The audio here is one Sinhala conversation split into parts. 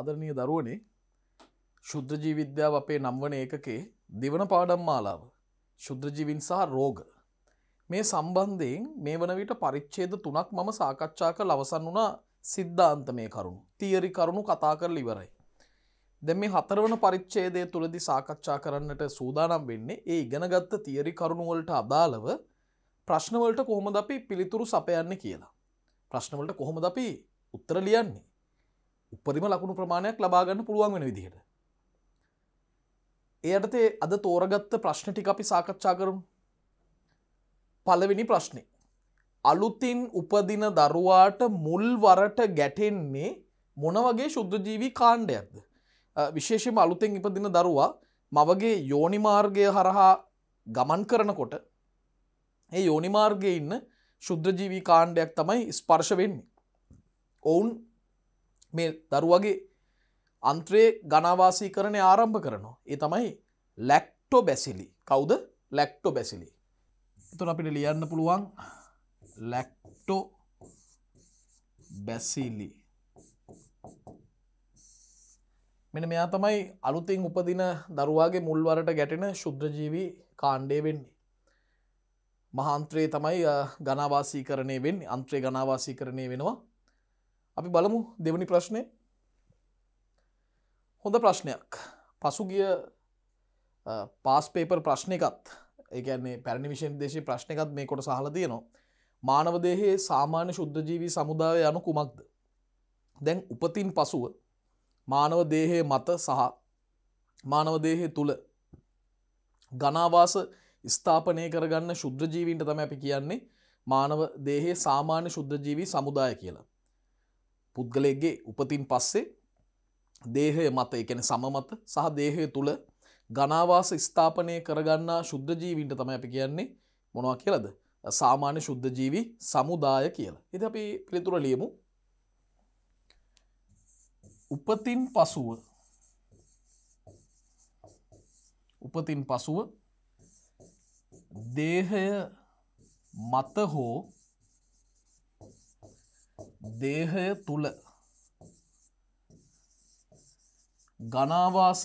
අදරනය දරුවනේ ශුද්‍රජී විද්‍යාව අපේ නම්වන ඒකකේ දෙවන පාඩම් මාලාව ශුද්‍රජීවින් සහ රෝග මේ සම්බන්ධයෙන් මේ වන විට පරිච්ඡේද තුනක් මම සාකච්ඡාක ලවසන් වුණා සිද්ධාන්ත මේ කරුණු තියරි කරුණු කතා කරල ඉවරයි. දැ මේ හතරවන පරිච්ඡේදය තුළදි සාකච්ඡා කරන්නට සූදානම් වෙන්නේ ඒ ඉගෙනගත්ත තියරි කරුණුවලට අදාළව ප්‍රශ්නවලට කොහොමද අපි පිළිතුරු සපයන්න කියලා. ප්‍රශ්නවලට කොහොමද අපි උත්තර ලියන්නේ. උපරිම ලකුණු ප්‍රමාණයක් ලබාගන්න පුළුවන් වෙන විදිහට. එයටතේ අද තෝරගත්ත ප්‍රශ්න ටික අපි සාකච්ඡා කරමු. පළවෙනි ප්‍රශ්නේ. අලුතින් උපදින දරුවාට මුල් වරට ගැටෙන්නේ මොන වගේ ශුද්ධජීවී කාණ්ඩයක්ද? විශේෂයෙන්ම අලුතෙන් ඉපදින දරුවා මවගේ යෝනි මාර්ගය හරහා ගමන් කරනකොට ඒ යෝනි මාර්ගයේ ඉන්න ශුද්ධජීවී කාණ්ඩයක් තමයි ස්පර්ශ වෙන්නේ. ඔවුන් මේ දරුවගේ අන්ත්‍රයේ ගණවාසී කරණය ආරම්භ කරනවා. ඒ තමයි ලැක්ටෝ බැසිලි කවුද ලැක්ටෝ බැසිලි. එතුන අපිට ලියන්න පුළුවන් ලැක්ටෝ බැසිලි. මෙන මෙයා තමයි අලුතින් උපදින දරුවාගේ මුල්වරට ගැටෙන ශුද්‍රජීවී කාණ්ඩය වෙන්නේ. මහන්ත්‍රයේ තමයි ගණවාසී කරණය වෙන් අන්ත්‍රය ගණවාසී කරණය වෙනවා අපි බලමු දෙවනි ප්‍රශ්නය හොඳ ප්‍රශ්නයක් පසුගිය පාස් පේපර් ප්‍රශ්න එකත් ඒකන්නේ පැරණි විශෂන් දේශය ප්‍රශ්න එකත් මේ කොට සහල තියනවා මානවදේහේ සාමාන්‍ය ශුද්ධජීවී සමුදාව යනු කුමක්ද දැන් උපතින් පසුව මානව දේහය මත සහ මානවදේහය තුළ ගනාවාස ස්ථාපනය කරගන්න ශුද්‍රජීවීන්ට තම අපි කියන්නේ මානව දේහේ සාමාන්‍ය ශුද්ධජීවී සමුදාය කියලා පුද්ගලයගේ උපතින් පස්සේ දේහය මත එකන සමමත සහ දේහය තුළ ගනාවාස ස්ථාපනය කරගන්නා ශුද්ධජීවින්ට තම අපි කියන්නේ මොනවා කියලද සාමාන්‍ය ශුද්ධජීවි සමුදාය කියලා. එති අපි පිළිතුර ලියමු. උපතින් පසුව උපතින් පසුව දේහය මත හෝ දේහය තුළ ගනාවාස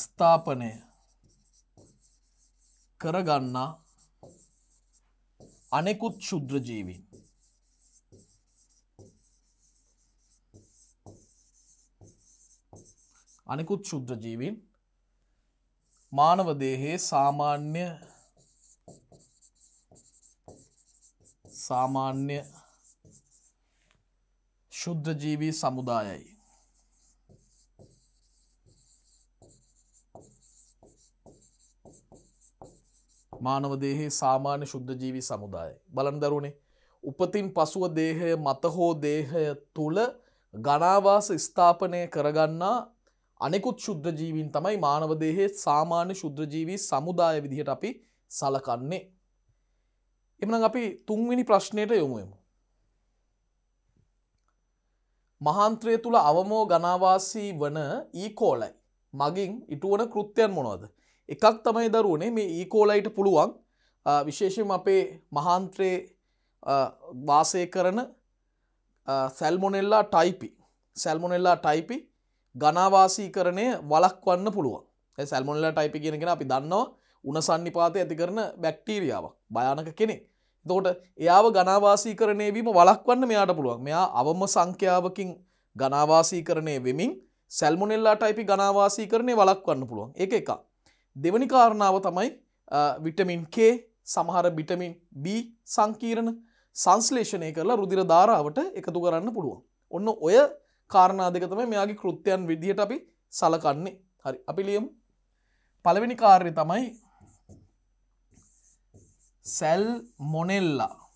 ස්ථාපනය කරගන්නා අනෙකුත් ශුද්‍රජීවින් අනෙකුත් ශුද්‍රජීවින් මානවදේහේ සාමාන්‍ය සාමාන්‍ය ශුද්ධ ජීවී සමුදායයි. මානවදේහි සාමාන්‍ය ශුද්ධ ජීවි සමුදාය. බලන් දරුණේ උපතින් පසුව දේහය මත හෝ දේහය තුළ ගණාවාස ස්ථාපනය කරගන්නා අනෙකුත් ශුද්ධ ජීවින් තමයි මානවදේහේ සාමාන්‍ය ශුද්ධජීවී සමුදාය විදිහට අපි සලකන්නේ. එමන අපි තුන්වෙනි ප්‍රශ්නයට යොමුයමු. මහන්ත්‍රය තුළ අවමෝ ගනාවාසී වන ඊකෝලයි e. මගින් ඉටුවන කෘත්‍යයන් මොනවද. එකක් තමයි දරුවනේ මේ ඊකෝලයිට e. පුළුවන් විශේෂම අපේ මහන්ත්‍රයේ වාසය කරන සැල්මොනෙල්ලා ටයිපි සැල්මොනෙල්ලා ටයිපි ගනාවාසී කරණය වලක්වන්න පුළුවන් සැල්මොල්ලා ටයිපි කියෙනගෙන අපි දන්නවා උන සන්නිපාතය ඇති කරන බැක්ටීරියාවක් භයානක කෙනෙ. තෝට එයාව ගනවාසී කරණය වීම වලක්වන්න මෙයාට පුළුවන් මෙයා අවම සංඛ්‍යාවකින් ගනවාසී කරණය වෙමින් සැල්මොනෙල්ලා ටයිපි ගනවාසී කරණය වලක්වන්න පුළුවන් එක එක. දෙවනි කාරණාව තමයි විටමින් K සමහර බිටමින් B සංකීරණ සංස්ලේෂණය කරලා රුදිර ධාරාවට එකතු කරන්න පුළුවන්. ඔන්න ඔය කාරණා දෙක තමයි මෙයාගේ කෘත්‍යයන් විදිහට අපි සලකන්නේ. හරි අපි ලියමු. පළවෙනි කාර්යය තමයි සැල් මොනෙල්ලා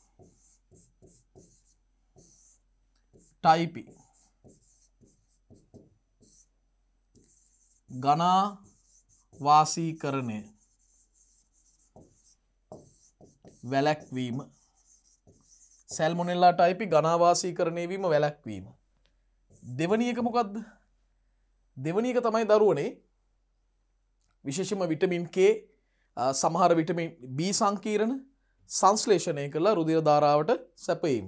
ටයිපි ගනා වාසීකරණය වැලැක්වීම සැල්මොනෙල්ලා ටයිපි ගනාවාසී කරණය වීම වැලැක්වීම. දෙවනියක මොකක්ද දෙවනියක තමයි දරුවනේ විශේෂම විටමින් කේ සමහර විටමින් B සංකීර්ණ සංශ්ලේෂණය කළා රුධිර ධාරාවට සැපයීම.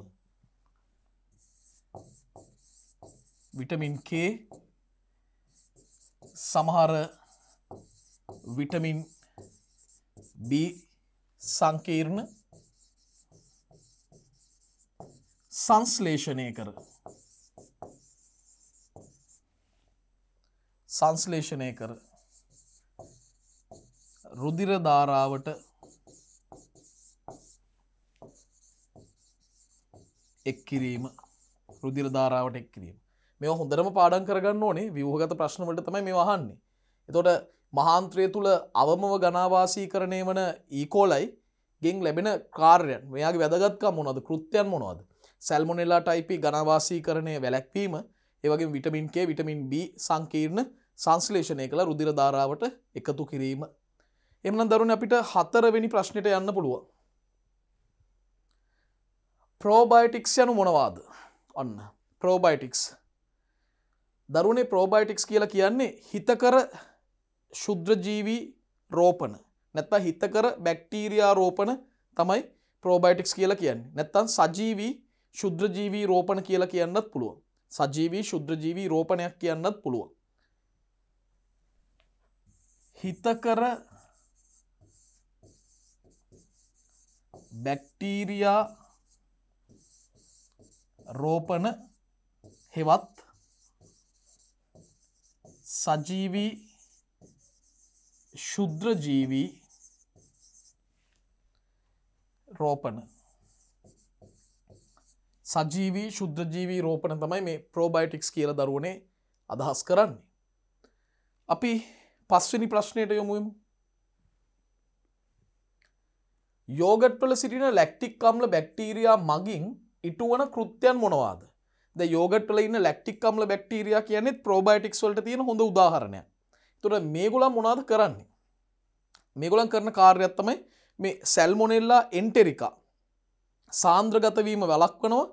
විටමින් K සමහර විටමින් B සංකීර්ණ සංශ්ලේෂණය කර සංශ්ලේෂණය කර රුධිර ධාරාවට එක් කිරීම රුධිර ධාරාවට එක් කිරීම. මේ හොඳරම පාඩම් කරගන්න ඕනේ ව්‍යූහගත ප්‍රශ්න වලට තමයි මේ අහන්නේ. එතකොට මහාන්ත්‍රය තුල අවමව ඝනාවාසීකරණය වන ඊකෝලයි ගෙන් ලැබෙන කාර්යයන් මෙයාගේ වැදගත්කම මොනවද? කෘත්‍යයන් මොනවද? සල්මොනෙලා ටයිපි e ඝනාවාසීකරණය වැළැක්වීම, ඒ වගේම විටමින් K, විටමින් B සංකීර්ණ සංශ්ලේෂණය කළ රුධිර ධාරාවට එකතු කිරීම එමන දරුණ අපිට හතරවෙනි ප්‍රශ්නයට යන්න පුළුව. ප්‍රෝබයිටික්ස් යනු මොනවාද ඔන්න ප්‍රෝබයිටික්ස් දරුණේ ප්‍රෝබයිටික්ස් කියලා කියන්නේ හිතකර ශුද්‍රජීවී රෝපන නැත්ත හිතකර බැක්ටීරයා රෝපන තමයි ප්‍රෝබයිටික්ස් කියලා කියන්නේ නැත්තන් සජීවී ශුද්‍රජීවී රෝපණ කියලා කියන්නත් පුළුව සජීවී ශුද්‍රජීවී රෝපණයක් කියන්නත් පුළුව හිතකර බැක්ටීරයා රෝපන හෙවත් සජීවී ශුද්‍රජීවී රෝපන සජීවී ශුද්‍රජීවී රෝපන තමයි මේ ප්‍රෝබයිටික්ස් කියල දරුවනේ අදහස් කරන්නේ. අපි පස්වනි ප්‍රශ්නයට යොමුුවමු යෝගට්වල සිටින ලැක්ටික් අම්ල බැක්ටීරයා මගින් ඉටුවන කෘත්‍යයන් මොනවාද ද යෝගටල ඉන්න ලැක්ටික් අම්ල බැක්ටීරයා කියනෙත් ප්‍රෝබයිටික්ස් වලට තියෙන හොඳ උදාහරණය තුර මේගුලම් මොනාද කරන්නේ මේගොලන් කරන කාර්යත්තමයි මේ සැල්මොනෙල්ලා එන්ටෙරිකා සාන්ද්‍රගතවීම වලක්වනවා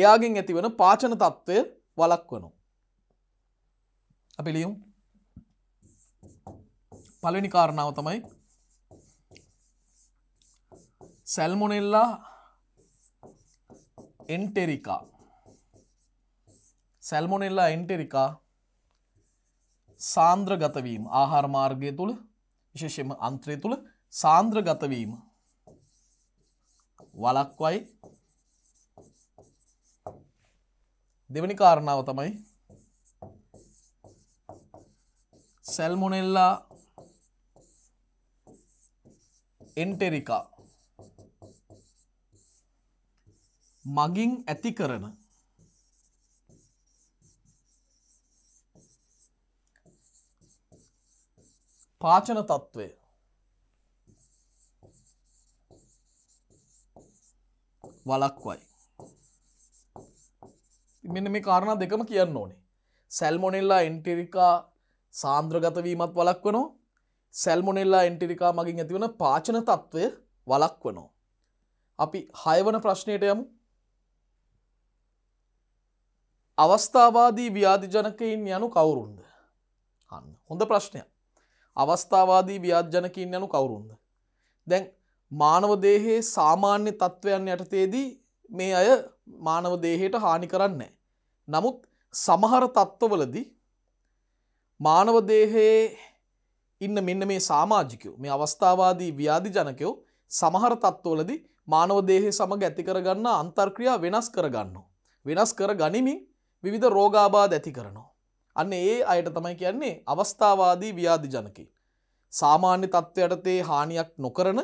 එයාගෙන් ඇතිවන පාචන තත්ත්වය වලක්වනු අපිලියුම් පලනි කාරණාව තමයි සැල්මොනෙල්ලා එන්ටෙරිකා සැල්මොනෙල්ලා එන්ටෙරිකා සාන්ද්‍රගතවීම ආහාර මාර්ගය තුළ විශේෂම අන්ත්‍රය තුළ සාන්ද්‍රගතවීම වලක්වයි දෙවැනි කාරණාව තමයි සැල්මොනෙල්ලා එන්ටෙරිකා මගින් ඇති කරන පාචන තත්ත්වය වලක්වයි. මෙන්න මේ කාරණ දෙකම කියන්න ඕනේ. සැල්මොනෙල්ලා එන්ටිරිකා සාන්ද්‍රගතවීමත් වලක් වනෝ සැල්මොනෙල්ලා එන්ටිරිකා මගින් ඇතිවන පාචන තත්ත්වය වලක් වනෝ. අපි හයවන ප්‍රශ්නයට යමු අවස්ථාවාදී ව්‍යාධිජනකයින් යනු කවුරුන්ද අන්න හොඳ ප්‍රශ්නය අවස්ථාවාදී ව්‍යාධජනකින් යනු කවුරුන්ද දැන් මානවදේහයේ සාමාන්‍ය තත්ත්වයන් යටතේදී මේ අය මානවදේහයට හානි කරන්නේ නමුත් සමහර තත්ත්වවලදී මානවදේහයේ ඉන්න මෙන්න මේ සාමාජිකයෝ මේ අවස්ථාවාදී ව්‍යාධි ජනකයෝ සමහර තත්ත්වවලදී මානවදේහය සමග ඇති කරගන්න අන්තර්ක්‍රියා වෙනස් කරගන්නවා. වෙනස් කර ගනිමින් විවිධ රෝගාබාධ ඇති කරනවා. අන්න ඒ අයට තමයි කියන්නේ අවස්ථාවාදී ව්‍යාධි ජනකයි. සාමාන්‍ය තත්ත්වයටතේ හානියක් නොකරන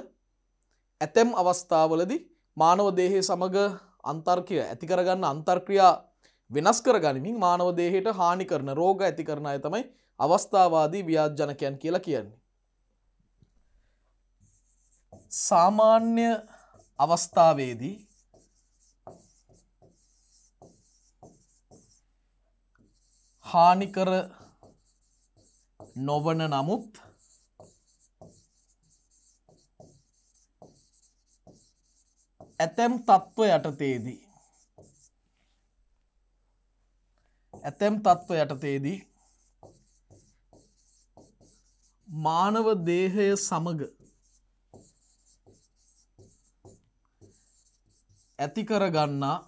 ඇතැම් අවස්ථාවලදි මානව දේහය සමඟ අන්තර්කය ඇති කරගන්න අන්තර්ක්‍රියා වෙනස් කරගනිමින් මානව දේහයට හානි කරන රෝග ඇති කරන අය තමයි අවස්ථාවාදී ව්‍යාජනකයන් කියලා කියන්නේ. සාමාන්‍ය අවස්ථාවේදී හානිකර නොවන නමුත් ඇතැම් තත්ත්ව යටතේදී ඇතැම් තත්ත්ව යටතේදී මානව දේහය සමග ඇති කරගන්නා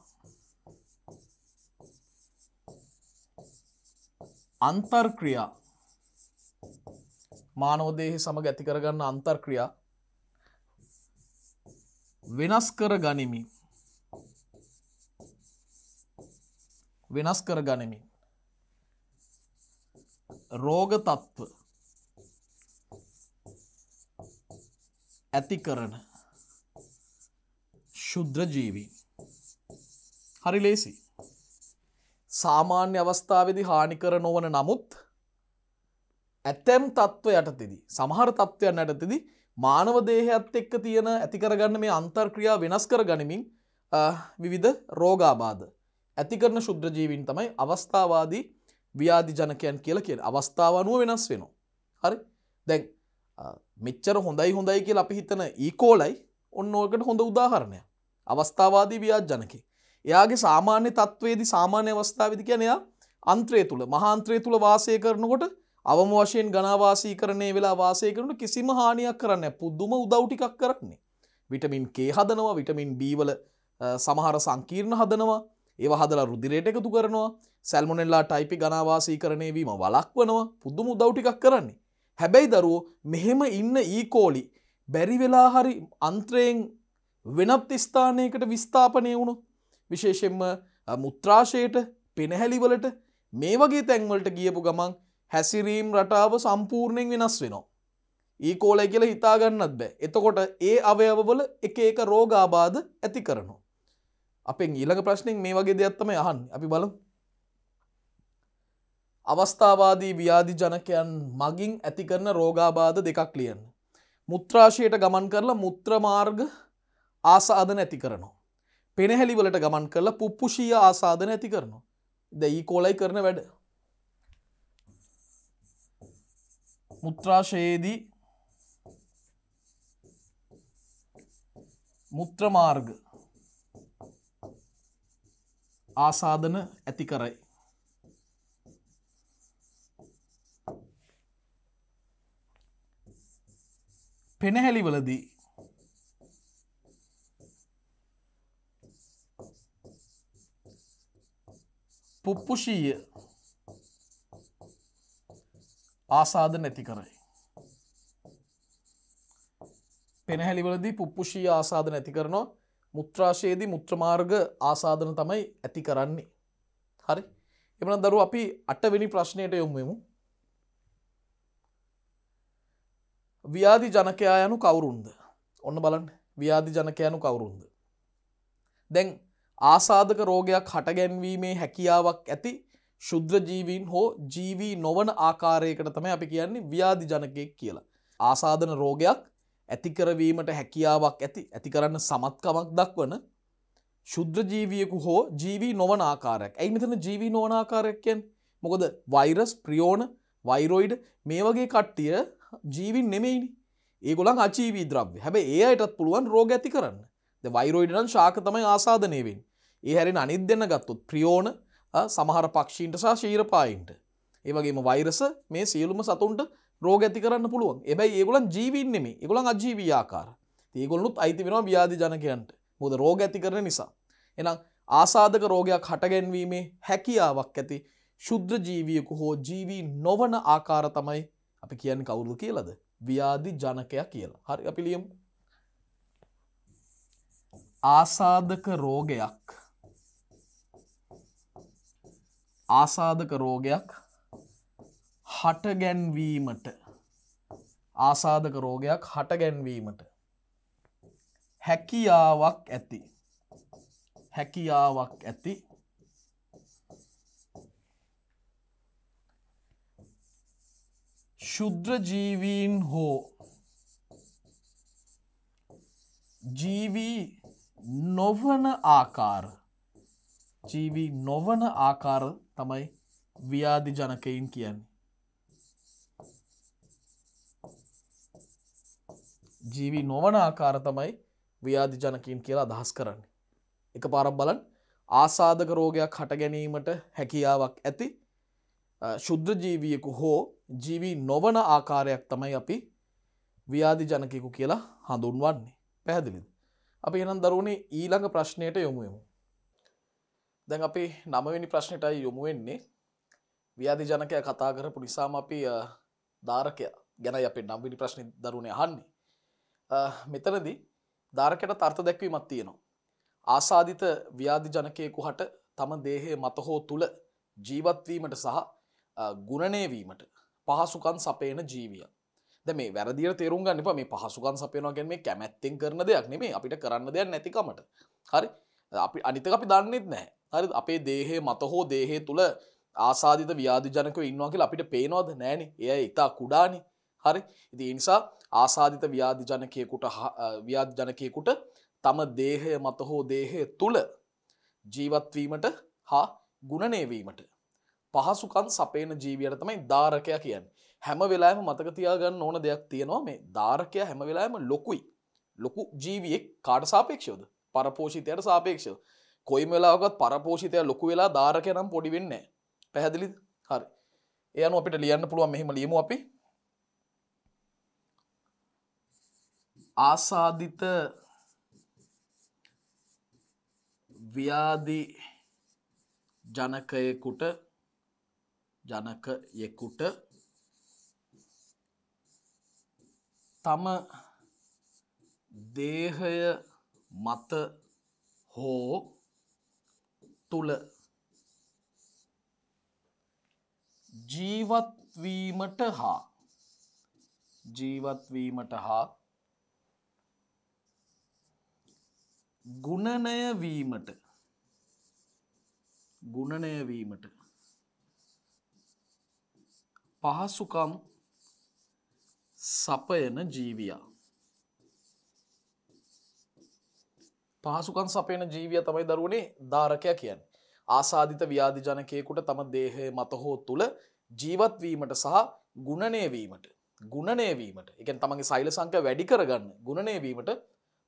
අන්තර්ක්‍රියා මානවදේහි සමග ඇති කරගන්න අන්තර්ක්‍රියා වෙනස් කර ගනිමි වෙනස් කර ගනිමින් රෝග තත්ත්ව ඇති කරන ශුද්‍ර ජීවී හරි ලේසියි සාමාන්‍ය අවස්ථාවේදී හානිකර නොවන නමුත් ඇතැම් තත්ත්ව යටතෙදි සමහර තත්ත්වයන් යටතෙදි මානව දේහයත් එක්ක තියෙන ඇති කරගන්න මේ අන්තර්ක්‍රියා වෙනස් කර ගනිමින් විවිධ රෝගාබාධ ඇති කරන ශුද්‍ර ජීවීන් තමයි අවස්ථාවාදී ව්‍යාධි ජනකයන් කියලා කියන අවස්ථාව අනුව වෙනස් වෙනවා. හරි? දැන් මෙච්චර හොඳයි හොඳයි කියලා අපි හිතන ඊකෝලයි ඔන්න ඕකට හොඳ උදාහරණයක්. අවස්ථාවාදී ව්‍යාජනකේ. එයාගේ සාමාන්‍ය තත්වේදි සාමාන්‍ය අවස්ථාවදි කියනයා අන්ත්‍රය තුළ මහාන්ත්‍රය තුළ වාසය කරනකොට අවම වශයෙන් ගනාවාසී කරණය වෙලා වාසය කරන කිසිම හානියක් කරන්න පුද්දුම උදව්ටිකක් කරන්නේ. විටමින් කේ හදනවා විටමින් බීවල සමහර සංකීර්ණ හදනවා ඒව හදලා රුදිරයට එකතු කරනවා සැල්මොනෙල්ලා ටයිපි ගනාවාසී කරණය වීම වලක්වනවා පුද්දුම උදව්ටිකක් කරන්නේ. හැබැයි දරුවෝ මෙහෙම ඉන්න ඊකෝලි e. බැරිවෙලා හරි අන්ත්‍රයෙන් වෙනත් ස්ථානයකට විස්ථාපනය වුණු විශේෂෙන්ම මුත්‍රාශයට පෙනහැලිවලට මේ වගේ තැන්වලට ගියපු ගමන් හැසිරීම් රටාව සම්පූර්ණයෙන් වෙනස් වෙනවා. ඒකෝල කියල හිතාගන්නත් බෑ එතකොට ඒ අවයවවල එක ඒක රෝගාබාධ ඇති කරනවා. අපෙන් ඊළඟ ප්‍රශ්නෙන් මේ වගේ දෙයක්ත්තම යහන් අපි බලමු. අවස්ථාවාදී ව්‍යාධි ජනකයන් මගින් ඇති කරන රෝගාබාධ දෙකක් ලියන්න. මුත්‍රාශයට ගමන් කරලා මුත්‍රමාර්ග ආසාධන ඇති කරනවා. පෙනහැලිවලට ගමන් කරලා පුප්පුෂීය ආසාධන ඇති කරනවා. දැයි කෝලයි කරන වැඩ. මුත්‍රාශයේදී මුත්‍රමාර්ග ආසාධන ඇති කරයි. පෙනහැලිවලදී පුප්පුෂීය ආසාද නැති කරයි. පෙනහැලිවලදී පුප්පුෂීය ආසාද නැති කරනවා මුත්‍රාශයේදී මුත්‍රමාර්ග ආසාධන තමයි ඇති කරන්නේ. හරි එමන දරු අපි අටවෙනි ප්‍රශ්නයට යොමුමු. ව්‍යාධි ජනකයා යනු කවුරුන්ද. ඔන්න බලන්න ව්‍යාධි ජනකයනු කවුරුන්ද. දැන් ආසාධක රෝගයක් හටගැන්වීමේ හැකියාවක් ඇති ශුද්‍රජීවීන් හෝ ජීවී නොවන ආකාරයකට තමයි අපි කියන්නේ ව්‍යාධි ජනකයෙක් කියලා. ආසාධන රෝගයක් ඇතිකරවීමට හැකියාවක් ඇති ඇති කරන්න සමත්කමක් දක්වන ශුද්‍රජීවියකු හෝ ජීවී නොවන ආකාරයක්. ඇයි මෙතන ජීවී නොවන ආකාරයක් කියන්නේ? මොකද වෛරස්, ප්‍රියෝන, වෛරොයිඩ් මේ වගේ කට්ටිය ජීවීන් නෙමෙයිනේ. ඒගොල්ලන් අජීවී ද්‍රව්‍ය. හැබැයි ඒ අයටත් පුළුවන් රෝග ඇති කරන්න. ද වෛරොයිඩ් නම් ශාක තමයි ආසාදනය වෙන්නේ. ඒ හැරෙන අනිත් දෙන්න ගත්තොත් ප්‍රියෝන සමහර පක්ෂීන්ට සහ ශීරපායින්ට. ඒවගේම වෛරස මේ සියලුම සතුන්ට රෝග ඇති කරන්න පුළුවන් එබැයි ඒගොලන් ජීවින්නෙමේ ඒගොලන් අජීවියාකාර ඒගොල්ලුත් අයිති වෙනවා ව්‍යාධි ජනකයන්ට මුද රෝග ඇති කරන නිසා. එනම් ආසාධක රෝගයක් හටගැන්වීමේ හැකියාවක් ඇති ශුද්‍ර ජීවියකු හෝ ජීවී නොවන ආකාර තමයි අපි කියන්න කවුරුදු කියලද ව්‍යාධි ජනකය කියලා හරි අපිලියම් ආසාධක රෝගයක් ආසාධක රෝගයක් හටගැන්වීමට ආසාධක රෝගයක් හටගැන්වීමට හැකියාවක් ඇති හැකියාවක් ඇති ශුද්‍රජීවීන් හෝ ජීවී නොවන ආකාර ජීවී නොවන ආකාර තමයි ව්‍යාධි ජනකයින් කියන්නේ. ජීවී නොවන ආකාර තමයි ව්‍යාධි ජනකින් කියලා අදහස් කරන්නේ. එක පාරක් බලන්න ආසාධක රෝගයක් හට ගැනීමට හැකියාවක් ඇති ශුද්ධ ජීවියෙකු හෝ ජීවී නොවන ආකාරයක් තමයි අපි ව්‍යාධි ජනකයෙකු කියලා හඳුන්වන්නේ. පැහැදිලිද? අපි එහෙනම් දරුවනේ ඊළඟ ප්‍රශ්නයට යොමු වෙමු. දැන් අපි නමවෙනි ප්‍රශ්නයටයි යොමු වෙන්නේ ව්‍යාධි ජනකය කතා කරපු නිසාම අපි ධාරකය ගැන අපේ නම්විනි ප්‍රශ්න දරුණය හන්නේ මෙතනදි ධාරකට තර්ථ දැක්වීමත් තියෙනවා. ආසාධිත ව්‍යාධි ජනකයෙකු හට තම දේහය මතහෝ තුළ ජීවත්වීමට සහ ගුණනයවීමට පහසුකන් සපේන ජීවිය ද මේ වැරදිර තේරුම් ගන්න මේ පහසුකන් සපයනවාගෙන් මේ කැමැත්තෙන් කරන දෙයක් නෙමේ අපිට කරන්න දෙයක් නැතිකමට හරි අපි අනිතක අපි දන්නෙත් නෑ හරි අපේ දේහේ මත හෝ දේහේ තුළ ආසාධිත ව්‍යාධජනකව ඉන්නවා කියලා අපිට පේනවද නෑන එය ඉතා කුඩානි හරි ඉති නිසා ආසාධිත ව්‍යාධිජනකයකුට ව්‍යාධජනකයකුට තම දේහය මත හෝ දේහය තුළ ජීවත්වීමට හා ගුණනේවීමට පහසුකන් සපේන ජීවියට තමයි ධාරකය කියන්න හැම වෙලාම මතකතියාගන්න ඕන දෙයක් තියෙනවා මේ ධාරකය හැම වෙලාම ලොකුයි ලොකු ජීවියෙක් කාඩ සාපේක්ෂයෝද පරපෝෂිතයට සාපේක්ෂව කොයිම වෙලාවකත් පරපෝෂිතය ලොකු වෙලා ධාරකය නම් පොඩි වෙන්නේ පැහැදිලිද හරි එයනු අපිට ලියන්න පුළුවන් මෙහෙම ලියමු අපි ආසාධිත ව්‍යාදි ජනකයෙකුට ජනකයෙකුට තම දේහය මත හෝ තුල ජීවත්වීමට හා ජීවත්වීමට හා ගුණනය වීමට ගුණනය වීමට පහසුකම් සපයන ජීවියා පහසුකන් සපයන ජීවිය තමයි දරුවනේ ධාරකය කියන්. ආසාධිත ව්‍යාධිජනකයෙකුට තම දේහය මතහෝ තුළ ජීවත්වීමට සහ ගුණනයවීමට ගුණනයවීමට එක තමගේ සෛල සංක වැඩි කරගන්න ගුණනයවීමට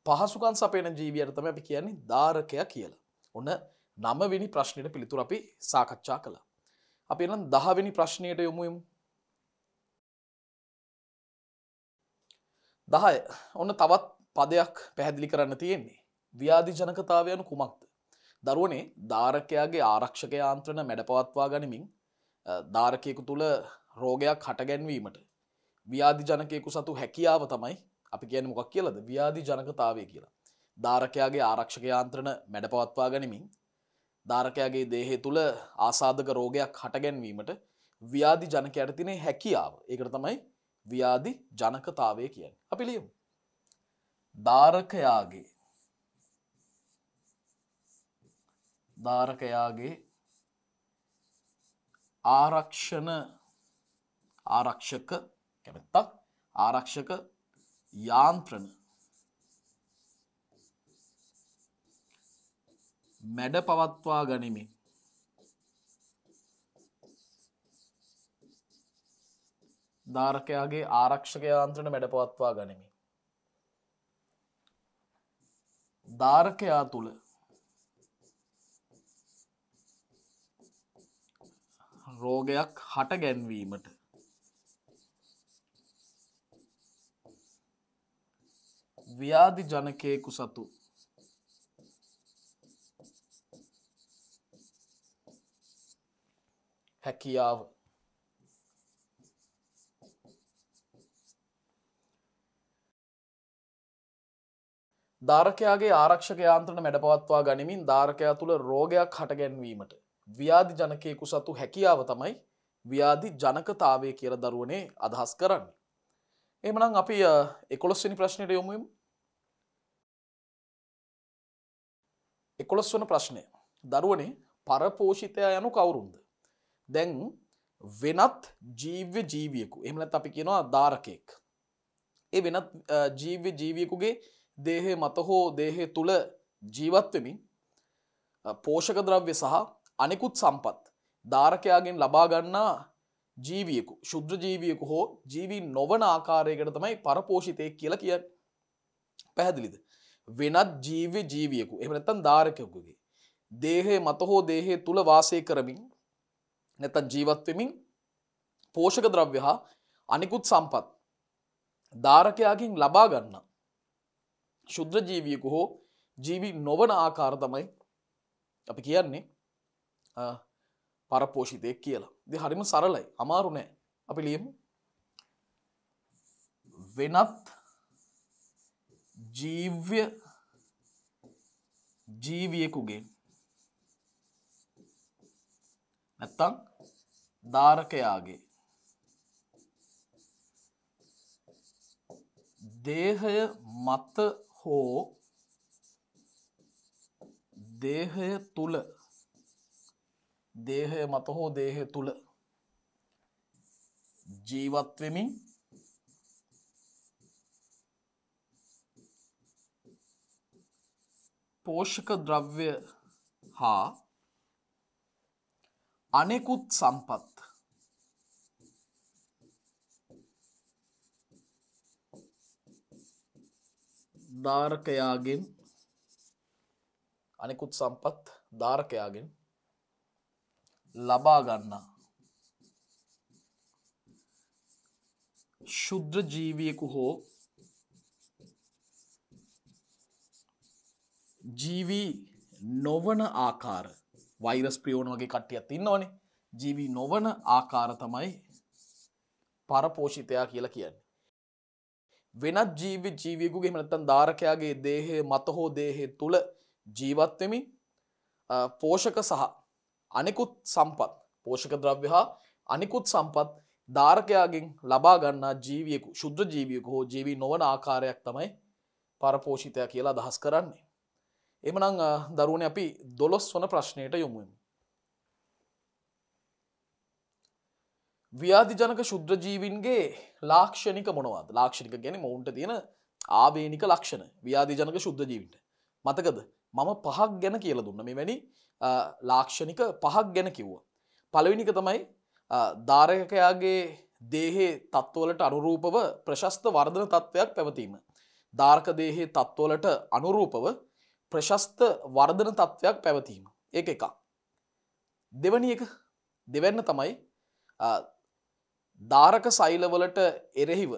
පහසුකන් සපයන ජීවියටතම අපි කියන්නේ ධාරකය කියලා. ඔන්න නමවෙනි ප්‍රශ්නයට පිළිතුර අපි සාකච්ඡා කළ. අපි එනම් දහවෙනි ප්‍රශ්නයට යොමුයමු දහය ඔන්න තවත් පදයක් පැහැදිලි කරන්න තියෙන්නේ ව්‍යාධිජනකතාවයන් කුමක්ද. දරුවනේ ධාරකයාගේ ආරක්ෂක යාන්ත්‍රණ මැඩ පවත්වා ගනිමින් ධාරකයෙකු තුළ රෝගයක් හටගැන්වීමට. ව්‍යාධිජනකයෙකු සතු හැකියාව තමයි අපි කියන මොකක් කියලද ව්‍යාධි ජනකතාවය කියලා. ධාරකයාගේ ආරක්ෂක යාන්ත්‍රණ මැඩ පවත්වා ගනිමින් ධාරකයාගේ දේහය තුළ ආසාධක රෝගයක් හටගැන්වීමට ව්‍යාධි ජනකයට තිනේ හැකියාව ඒකට තමයි ව්‍යාධි ජනකතාවය කියන්න. අපි ලියමු. ධාරකයාගේ ධාරකයාගේ ආරක්ෂණ ආරක්ෂක කැමැත්තක් ආරක්ෂක යාන්ත්‍රණ මැඩ පවත්වා ගනිමින් ධාරකයාගේ ආරක්ෂක යාන්ත්‍රණ මැඩ පවත්වා ගනිමින් ධාරකයා තුළ රෝගයක් හට ගැන්වීමට ව්‍යාධි ජනකයෙකු සතු හැකියාව ධාරකයාගේ ආරක්ෂක යාන්ත්‍රන මැඩ පවත්වා ගනිමින් ධාරකයා තුළ රෝගයක් හටගැන්වීමට ව්‍යාධි ජනකයෙකු සතු හැකියාව තමයි ව්‍යාධි ජනකතාවය කියල දරුවනේ අදහස් කරන්න. එමනම් අපි එකොළොස්වනි ප්‍රශ්නයට යොමුම් එකොළොස් වන ප්‍රශ්නය දරුවනේ පරපෝෂිතය යනු කවුරුන්ද. දැන් වෙනත් ජීව්‍ය ජීවියකු එමනත් අපි කියෙනවා ධාරකයෙක්. ඒ වෙනත් ජීව්‍ය ජීවියකුගේ දේහේ මත හෝ දේහය තුළ ජීවත්වමින් පෝෂක ද්‍රව්‍ය සහ අනෙකුත් සම්පත් ධාරකයාගෙන් ලබාගන්නා ජීවියකු ශුද්‍ර ජීවියකු හෝ ජීවී නොවන ආකාරයකට තමයි පරපෝෂිතය කියලා කිය පැහැදිලිද. වෙනත් ජීව්‍ය ජීවියකු එමනැත්තන් ධාරකයකුගේ. දේහය මතහෝ දේහය තුළ වාසය කරමින් නැතන් ජීවත්වමින් පෝෂක ද්‍රව්‍ය හා අනිකුත් සම්පත් ධාරකයාගින් ලබා ගන්න ශුද්‍ර ජීවියකු හෝ ජීවි නොවන ආකාර තමයි අපි කියන්නේ පරපෝෂිතයක් කියලා දෙ හරිම සරලයි අමාරු නෑ අපි ලියමු වෙනත් ජීව්‍ය ජීවියකුගෙන් නැත්තං ධාරකයාගේ දේහය මත හෝ දේහය තුළ දේහය මත හෝ දේහය තුළ ජීවත්වෙමින් පෝෂක ද්‍රව්‍ය හා අනෙකුත් සම්පත් ධාරකයාගෙන් අනෙකුත් සම්පත් ධාරකයාගෙන් ලබා ගන්නා. ශුද්‍ර ජීවියෙකු හෝ ජීවී නොවන ආකාර වෛරස් ප්‍රියෝන වගේ කට්ටියත් ඉන්න ඕනේ ජීවී නොවන ආකාර තමයි පරපෝෂිතයා කියලා කියන්නේ. වෙනත් ජීවි ජීවියකුගේ මනත්තන් ධාරකයාගේ දේහය මත හෝ දේහය තුළ ජීවත්වෙමින් පෝෂක සහ අනෙකුත් සම්පත් පෝෂක ද්‍රව්‍ය හා අනිකුත් සම්පත් ධාරකයාගෙන් ලබාගන්නා ජීවියකු ශුද්‍ර ජීවියකු හෝ ජීවී නොවන ආකාරයක් තමයි පරපෝෂිතය කියලා දහස් කරන්නේ. එමනං දරුවන අපි දොළොස් වන ප්‍රශ්නයට යොමුුවමි. ව්‍යාධිජනක ශුද්‍ර ජීවින්ගේ ලාක්ෂණික මොනවද ලාක්ෂණික ගැන මොවුන්ට තියෙන ආවේනික ලක්ෂණ ව්‍යාධිජනක ශුද්ධ ජීවිට මතකද මම පහක් ගැන කියල දුන්න මේ වැනි ලාක්ෂණික පහක් ගැන කිව්වා. පළවෙනික තමයි ධාරකයාගේ දේහේ තත්ත්වලට අනුරූපව ප්‍රශස්ත වර්ධන තත්ත්වයක් පැවතීම. ධාර්ක දේහේ තත්ත්වලට අනුරූපව ප්‍රශස්ත වර්ධන තත්ත්වයක් පැවතීම. ඒ එකක්. දෙවනි එක දෙවැන්න තමයි ධාරක සෛලවලට එරෙහිව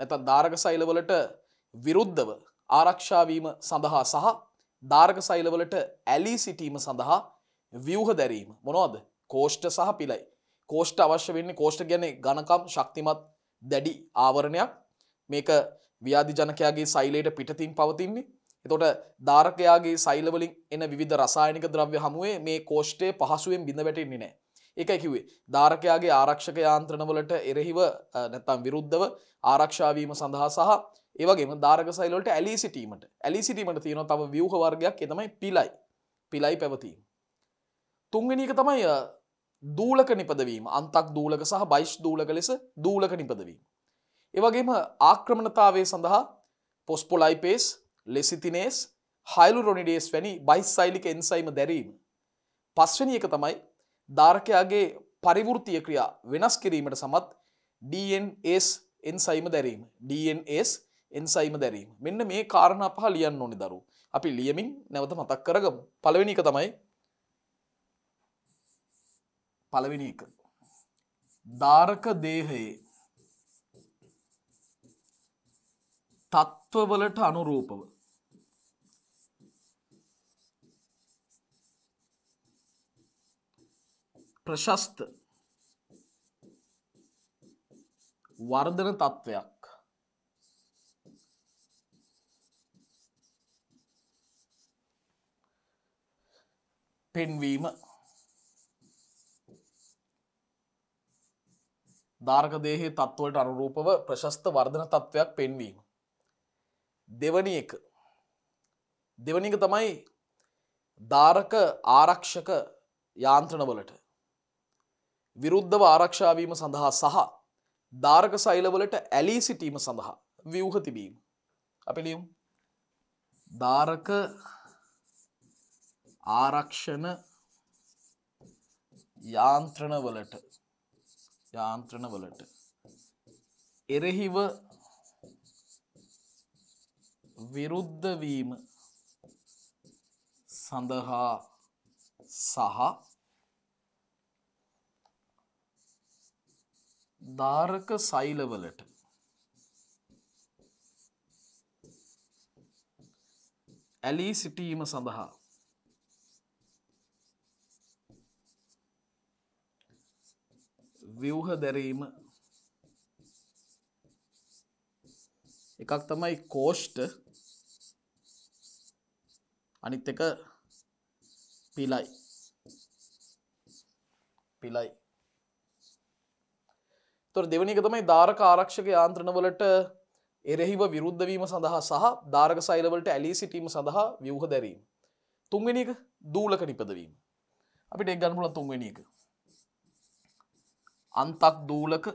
නැත ධාරක සෛලවලට විරුද්ධව ආරක්ෂාවීම සඳහා සහ ධාර්ග සෛලවලට ඇලී සිටීම සඳහා ව්‍යූහ දැරීම මොනවද කෝෂ්ට සහ පිලයි කෝෂ්ට අවශ්‍ය වෙන්නේ කෝෂ්ට ගැන ගණකම් ශක්තිමත් දැඩි ආවරණයක් මේක ව්‍යාධි ජනකයාගේ සෛලයට පිටතින් පවතින්නේ එතොට ධාරකයාගේ සෛලවලින් එන විධ රසායනික ද්‍රව්‍ය හමුවේ මේ කෝෂ්ටය පහසුවෙන් බිඳ වැටෙන්නේ නෑ. එක කිවේ ධාරකයාගේ ආරක්ෂක යාන්ත්‍රණවලට එරෙහිව නැත්තම් විරුද්ධව ආරක්ෂාවීම සඳහා සහ ඒවගේම ධාරක සයිලට ඇලි සිටීමට ඇලි සිටීමට තියෙන තම වියහ වර්ගයක් එතමයි පිලයි පිලයි පැවතීම. තුන්ගනීක තමයි දූලක නිපදවීම අන්තක් දූලක සහ බයිශ් දූලක ලෙස දූලක නිපදවීම. ඒවගේම ආක්‍රමණතාවය සඳහා පොස්පොලයිපේස් ලෙසිතිනේස් හයිලුරොනිඩේස් වැනි බයිස්සයිලික එන්සයිම දැරීම. පස්වනියක තමයි ධාරකයාගේ පරිවෘතිය ක්‍රියා වෙනස් කිරීමට සමත් DNS එන්සයිම දැරීම. DNS එන්සයිම දැරීම මෙන්න මේ කාරණ පහ ලියන්න ඕනි දරු අපි ලියමින් නැවත මතක් කරගමු පළවෙනි එක තමයි පළවෙනි එක ධාරක දේහයේ තත්ත්වවලට අනුරූපව ප්‍රශස්ත වර්ධන තත්ත්වයක් පෙන්වීම ධාර්ගදේහි තත්ත්වලට අනුරූපව ප්‍රශස්ත වර්ධන තත්ත්වයක් පෙන්වීම. දෙවනි එක දෙවනික තමයි ධාරක ආරක්ෂක යාන්ත්‍රණවලට විරුද්ධව ආරක්ෂාවීම සඳහා සහ ධාරක සෛලවලට ඇලී සිටීම සඳහා ව්‍යූහ තිබීම. අපි ලියම් ධාරක ආරක්ෂණ යාන්ත්‍රණවලට යාන්ත්‍රණවලට එරෙහිව විරුද්ධ වීම සඳහා සහ ධාරක සෛලවලට ඇලී සිටීම සඳහා ව්‍යූහ දැරීම එකක් තමයි කෝෂ්ට අනිත් එක පිලයි පිලයි තොර දෙවනික තමයි ධාරක ආරක්ෂක යාන්ත්‍රණවලට එරෙහිව විරුද්ධවීම සඳහා සහ ධාරක සයිලවලට ඇලී සිටීම සඳහා ව්‍යූහ දැරීම තුන්වෙනික දූලක නිපදවීම අපිට එක් ගන්නපුල තුන්වෙනික අන්තක් දූලක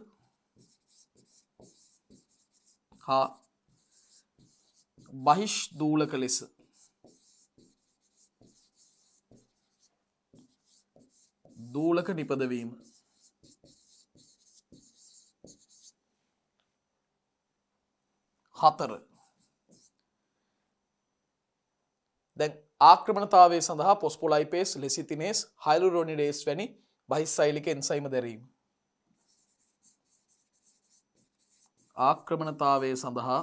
හා බහිෂ් දූලක ලෙස දූලක නිපදවීම හතර දැන් ආක්‍රමණතාවය සඳහා පොස්පොලයිපේස් ලෙසිතිනේස් හයිලුරෝනිඩේස් වැනි බහිස්සයිලික එන්සයිම දැරීම ආක්‍රමණතාවය සඳහා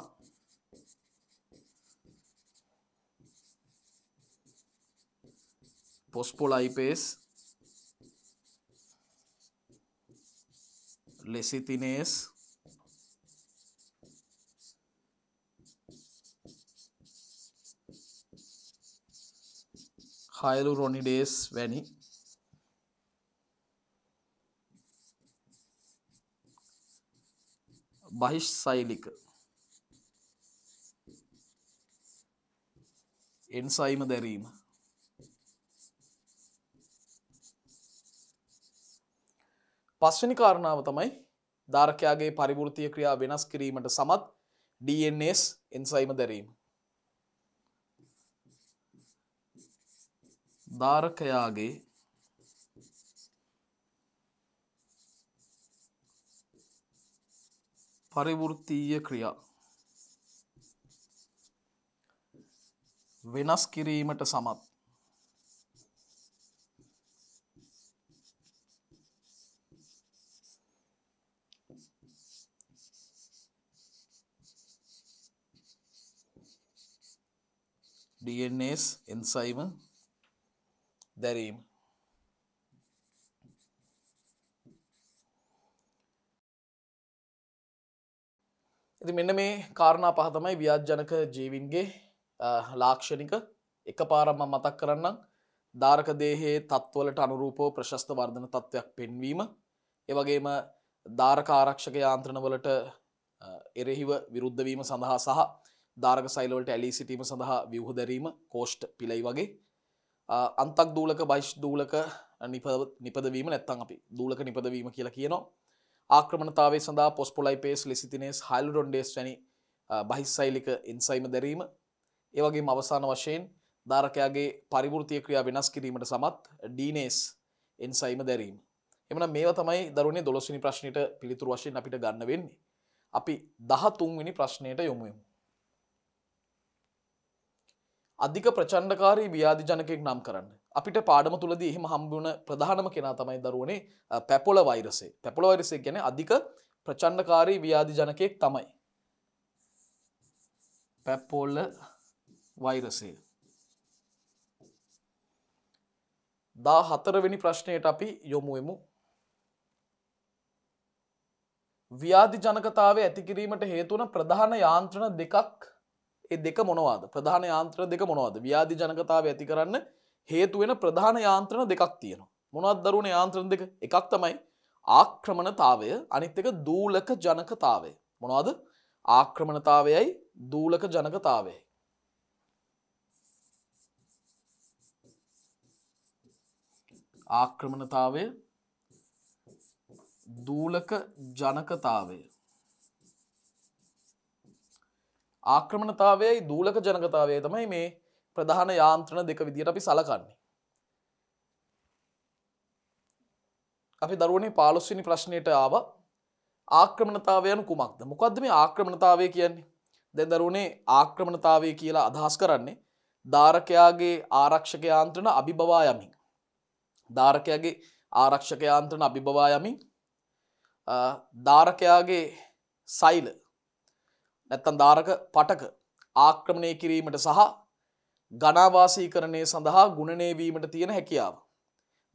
පොස්පොලයිපේස් ලෙසිතිනේස් හයලු රොනිඩේස් වැනි බහිෂ්සයිලික එන්සයිම දැරීම පස්වනි කාරණාව තමයි ධාරකයාගේ පරිවෘතිය ක්‍රියා වෙනස් කිරීමට සමත් DNS එන්සයිම දැරීම. ධාරකයාගේ පරිවෘත්තීය ක්‍රියා වෙනස් කිරීමට සමත් DNA's එන්සයිම දැරීම ඇති මෙන්න මේ කාරණා පහතමයි ව්‍යාජ්ජනක ජීවින්ගේ ලාක්ෂණික එක පාරම්ම මතක් කරන්න ධාරකදේහේ තත්වලට අනුරූපෝ ප්‍රශස්ත වර්ධන තත්ත්වයක් පෙන්වීම ඒවගේම ධාරකාරක්ෂක යාන්ත්‍රණවලට එරෙහිව විරුද්ධවීම සඳහා සහ ධාරක සයිලෝට ඇලී සිටීම සඳහා විවහදරීම කෝෂ්ට පිලයි වගේ අන්තක් දූලක බයිෂ් දූලක නිපදවීම නැත්තන් අපි දූලක නිපදවීම කියලා කියනවා ආක්‍රමණතාවේ සඳහා පොස්පොලයිපේස් ලිසිතිනේස් හයිල්රොන්ඩේස් වැනි බහිස්සයිලික ඉන්සයිම දැරීම ඒවගේ අවසාන වශයෙන් ධාරකයාගේ පරිවෘතිය ක්‍රියා වෙනස් කිරීමට සමත් ඩීනේස් එන්සයිම දැරීම. එමන මේවා තමයි දරුණේ දොළොසිනි ප්‍රශ්නයට පිළිතුර වශයෙන් අපිට ගන්න වෙන්නේ. අපි දහ තුන්වෙනි ප්‍රශ්නයට යොමුයමු. අධික ප්‍රචණ්ඩකාරී ව්‍යාධිජනකෙක් නම් කරන්න. අපිට පාඩම තුළද එහෙම හම්බුණ ප්‍රධානම කෙනා තමයි දරුවනේ පැපොල වෛරසේ පැපොල වෛරසේ ගැන අධික ප්‍රචන්්ඩකාරී ව්‍යාධි ජනකයෙක් තමයි. පැපොල්ල වෛරසේ. දා හතරවෙනි ප්‍රශ්නයට අපි යොමුුවමු. ව්‍යාධි ජනකතාවේ ඇතිකිරීමට හේතුවන ප්‍රධාන යාන්ත්‍රණ දෙකක් එ දෙක මොනවාද ප්‍රධාන යාන්ත්‍ර දෙක මොනවාද ව්‍යාධි ජනකතාව ඇති කරන්න හේතුවෙන ප්‍රධාන යාන්ත්‍රණ දෙකක් තියෙනවා. මොනවත් දරුණ යාන්ත්‍රණ දෙක එකක් තමයි ආක්‍රමණතාවය අනිත් එක දූලක ජනකතාවය. මොනවද ආක්‍රමණතාවයයි දූලක ජනකතාවයයි. ආක්‍රමණතාවය දූලක ජනකතාවය. ආක්‍රමණතාවයයි දූලක ජනකතාවය තමයි මේ ප්‍රධාන යාන්ත්‍රණ දෙක විදිහට අපි සලකන්නේ. අපි දරුවනේ පාලොස්වනි ප්‍රශ්නයට ආව ආක්‍රමණතාවයන් කුමක්ද මොකක්ද මේ ආක්‍රමණතාවය කියන්නේ දැන් දරුවනේ ආක්‍රමණතාවය කියලා අදහස් කරන්නේ ධාරකයාගේ ආරක්ෂක යාන්ත්‍රණ අභිබවා යමින් ධාරකයාගේ ආරක්ෂක යාන්ත්‍රණ අභිබවා යමින් ධාරකයාගේ සෛල නැත්තම් ධාරක පටක ආක්‍රමණය කිරීමට සහ ගනාවාසීකරණය සඳහා ගුණනයවීමට තියෙන හැකියාව.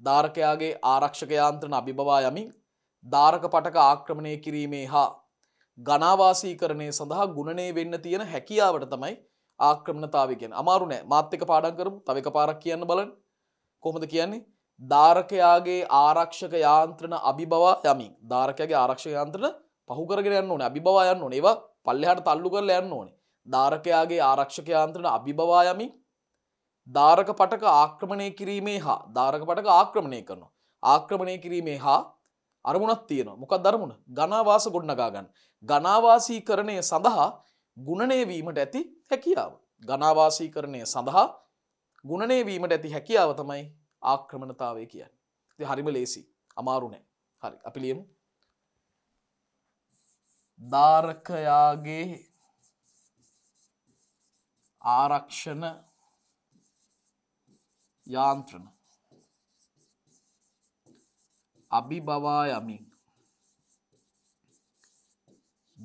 ධාරකයාගේ ආරක්ෂක යාන්ත්‍රන අභිබවා යමින් ධාරක පටක ආක්‍රමණය කිරීමේ හා ගනාවාසීකරණය සඳහා ගුණනය වෙන්න තියෙන හැකියාවට තමයි ආක්‍රමණතාවගෙන අමාරු නෑ මාත්‍යක පාඩන් කරමු තව එක පාරක් කියන්න බලන් කොහොමද කියන්නේ ධාරකයාගේ ආරක්ෂක යාන්ත්‍රන අභිබවා යමින් ධාරකයාගේ ආරක්ෂක යාන්ත්‍රන පහුකරගෙන යන්න ඕනේ අභිබවා යන්න ඕනේ ඒවා පල්ලෙහාට තල්ලු කරලා යන්න ඕනේ ධාරකයාගේ ආරක්ෂක යාන්ත්‍රන අභිබවා යමින් ධාරක පටක ආක්‍රමණය කිරීමේ හා ධාරක පටක ආක්‍රමණය කරනවා. ආක්‍රමණය කිරීමේ හා අරමුණක් තියෙනවා. මොකක් දරමුණ ගනාවාස ගොඩනගා ගන්න. ගනාවාසී කරණය සඳහා ගුණනය වීමට ඇති හැකියාව. ගනාවාසී කරණය සඳහා ගුණනය වීමට ඇති හැකියාව තමයි ආක්‍රමණතාවය කියන්න. ති හරිම ලේසි අමාරුනෑ හරි අපිලියම් ධාරකයාගේ ආරක්ෂණ යාන්ත්‍රණ අභිබවා යමින්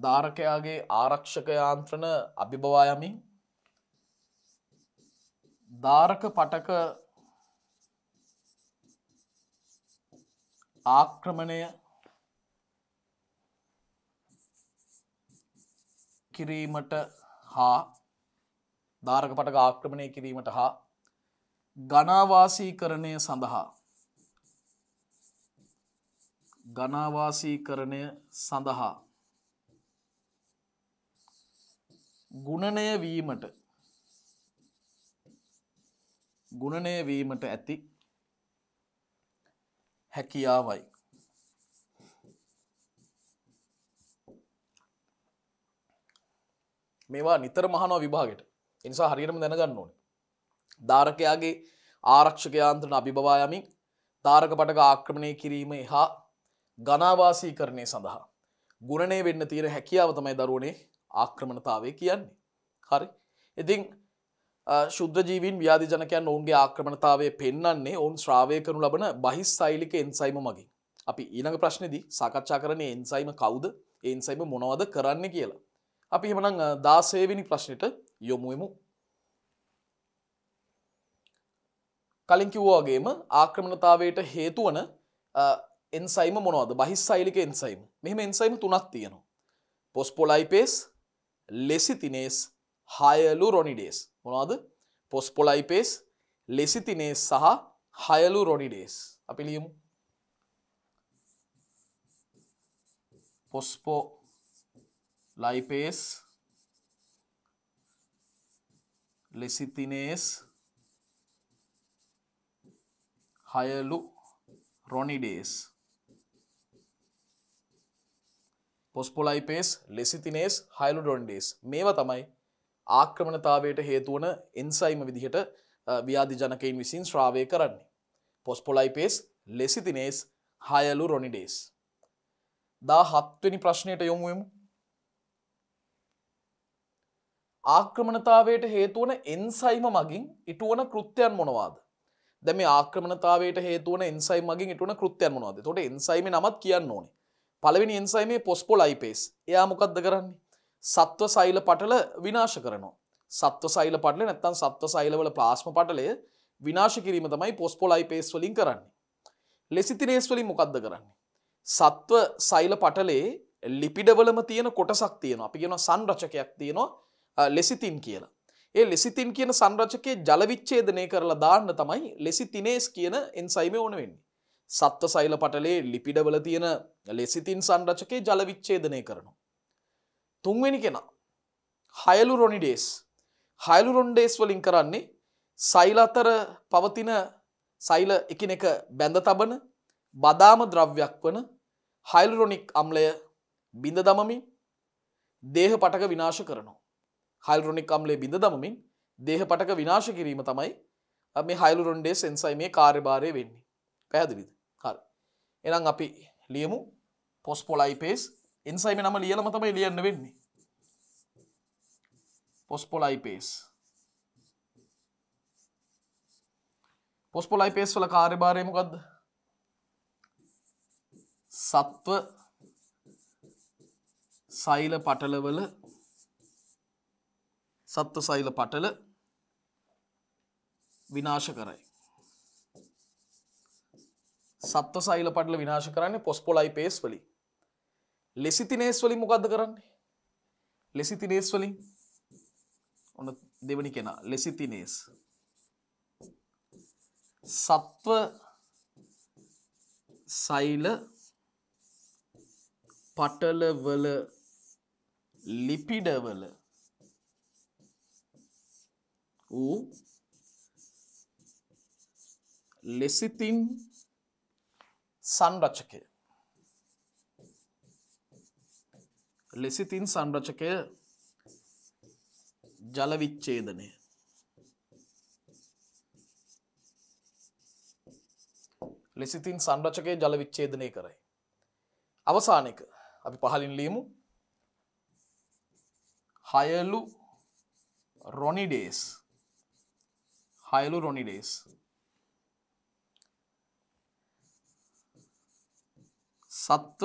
ධාරකයාගේ ආරක්ෂක යාන්ත්‍රණ අභිබවා යමින් ධාරක පටක ආක්‍රමණය කිරීමට හා ධාරක පටක ආක්‍රමණය කිරීමට හා ගණවාසීකරණය සඳහා ගණවාසීකරණය සඳහා ගුණනය වීමට ගුණනය වීමට ඇති හැකියාවයි මේවා නිතර මහනෝ විභාගයට එනිසා හරිරම දැනගන්න ඕන ධාරකයාගේ ආරක්ෂකයාන්ත්‍රන අභිභවායමින් ධාරකපටක ආක්‍රමණය කිරීම හා ගනාවාසී කරණය සඳහා. ගුණනය වෙන්න තියෙන හැකියාව තමයි දරුවනේ ආක්‍රමණතාවය කියන්නේ. හරි ඉතිං ශුද්‍රජීවින් ව්‍යාධජනකයන් ඔවුන්ගේ ආක්‍රමණතාවය පෙන්න්නේ ඔවුන් ශ්‍රාවය කරනු ලබන බහිස් සයිලික එන්සයිම මගින්. අපි ඊනඟ ප්‍රශ්නදී සාකච්ඡා කරන එන්සයිම කවුද එන්සයිම මොනවද කරන්න කියලා. අපි එමනං දාසේවිනි ප්‍රශ්නයට යොමුුවමු කලින් කිව්වාගේම ආක්‍රමණතාවයට හේතුවන එන්සයිම මොනවද බහිස්සයිලික එන්සයිම් මෙහම එන්සයිම තුනක් තියෙනවා. පොස්පොලයිපේස් ලෙසිතිනේස් හයලු රොනිඩේස් මොනවාද පොස්පොලයිපේස් ලෙසිතිනේස් සහ හයලු රොනිඩේස් අපි ලියමු පොස්පෝ ලයිපේස් ලෙසිතිනේස් හයලු රොනිඩේස් පොස්පොලයිපේස් ලෙසිතිනේස් හයිලු ඩොන්ඩේස් මේවා තමයි ආක්‍රමණතාවයට හේතුවන එන්සයිම විදිහට ව්‍යාධිජනකයින් විසින් ශ්‍රාවය කරන්නේ. පොස්පොලයිපේස් ලෙසිතිනේස් හයලු රොනිඩේස්. දා හත්වනි ප්‍රශ්නයට යොමුුවමු ආක්‍රමණතාවයට හේතුවන එන්සයිම මගින් ඉටුවන කෘත්‍යයන් මොනවාද දැ මේ ආක්‍රමණතාවට හේතුවන එන්සයි මගින් ඉටන කෘත්‍යයන් මොවාද තොට එන්සයිම නමත් කියන්න ඕනේ පලවෙනි එන්සයිමේ පොස්පොල් අයිපේස් එයා මොකක්ද කරන්නේ සත්ව සෛල පටල විනාශ කරනවා සත්ව සෛල පටල නැත්තන් සත්ව සෛලවල ප්ලාස්ම පටලය විනාශ කිරීම තමයි පොස්පොල් අයිපේස් වලින් කරන්නේ ලෙසිතිරේස් වලින් මොකක්ද කරන්නේ සත්ව සෛල පටලේ ලිපිඩවලම තියෙන කොටසක් තියෙන අපි කියෙන සංරචකයක් තියෙනවා ලෙසිතින් කියලා ඒ ලෙසිතින් කියන සංරචකයේ ජලවිච්චේදනය කරලා දාන්න තමයි ලෙසිතිනේස් කියන එන්සයිම ඕන වෙන්නේ. සත්ව සෛල පටලේ ලිපිඩවල තියෙන ලෙසිතින් සංරචකයේ ජලවිච්චේදනය කරනවා. තුන්වෙනි කෙනා හයලුරොනිඩේස් හයලුරොන්ඩේස් වලින් කරන්නේ සෛල අතර පවතින සෛල එකිනෙක බැඳ තබන බදාම ද්‍රව්‍යයක් වන හයිල්රොනික් අම්ලය බිඳ දමමින් දේහ පටක විනාශ කරනවා. හල්රොනික් අම්ලේ බිඳ දමමින් දේහ පටක විනාශ කිරීම තමයි මේ හයිලුරොන්ඩේ සෙන්සයි මේ කාර්භාරය වෙන්නේ පැහැදිලිද හර එනම් අපි ලියමු පොස් පොලයි පේස් එන්සයිම නම ලියලම තමයි ලියන්න වෙන්නේ පොස් පොලයි පේස් පොස් පොලයි පේස් වල කාර්භාරයමකක්ද සත්ව සෛල පටලවල සත්ව සෛල පටල විනාශ කරයි. සත්ව සෛල පටල විනාශ කරන්නේ පොස්පොලයි පේස් වලින්. ලෙසිතිනේස් වලින් මොකද්ද කරන්නේ? ලෙසිතිනේස් වලින් ඔන්න දෙවනි කෙනා ලෙසිතිනේස්. සත්ව සෛල පටලවල ලිපිඩවල o ලෙසිතින් සංරචකය ලෙසිතින් සංරචකය ජලවිච්චේදනය ලෙසිතින් සංරචකය ජලවිච්චේදනය කරයි. අවසානක අපි පහලින් ලියමු හයලු රොනිඩේස් hyaluronidase සත්ව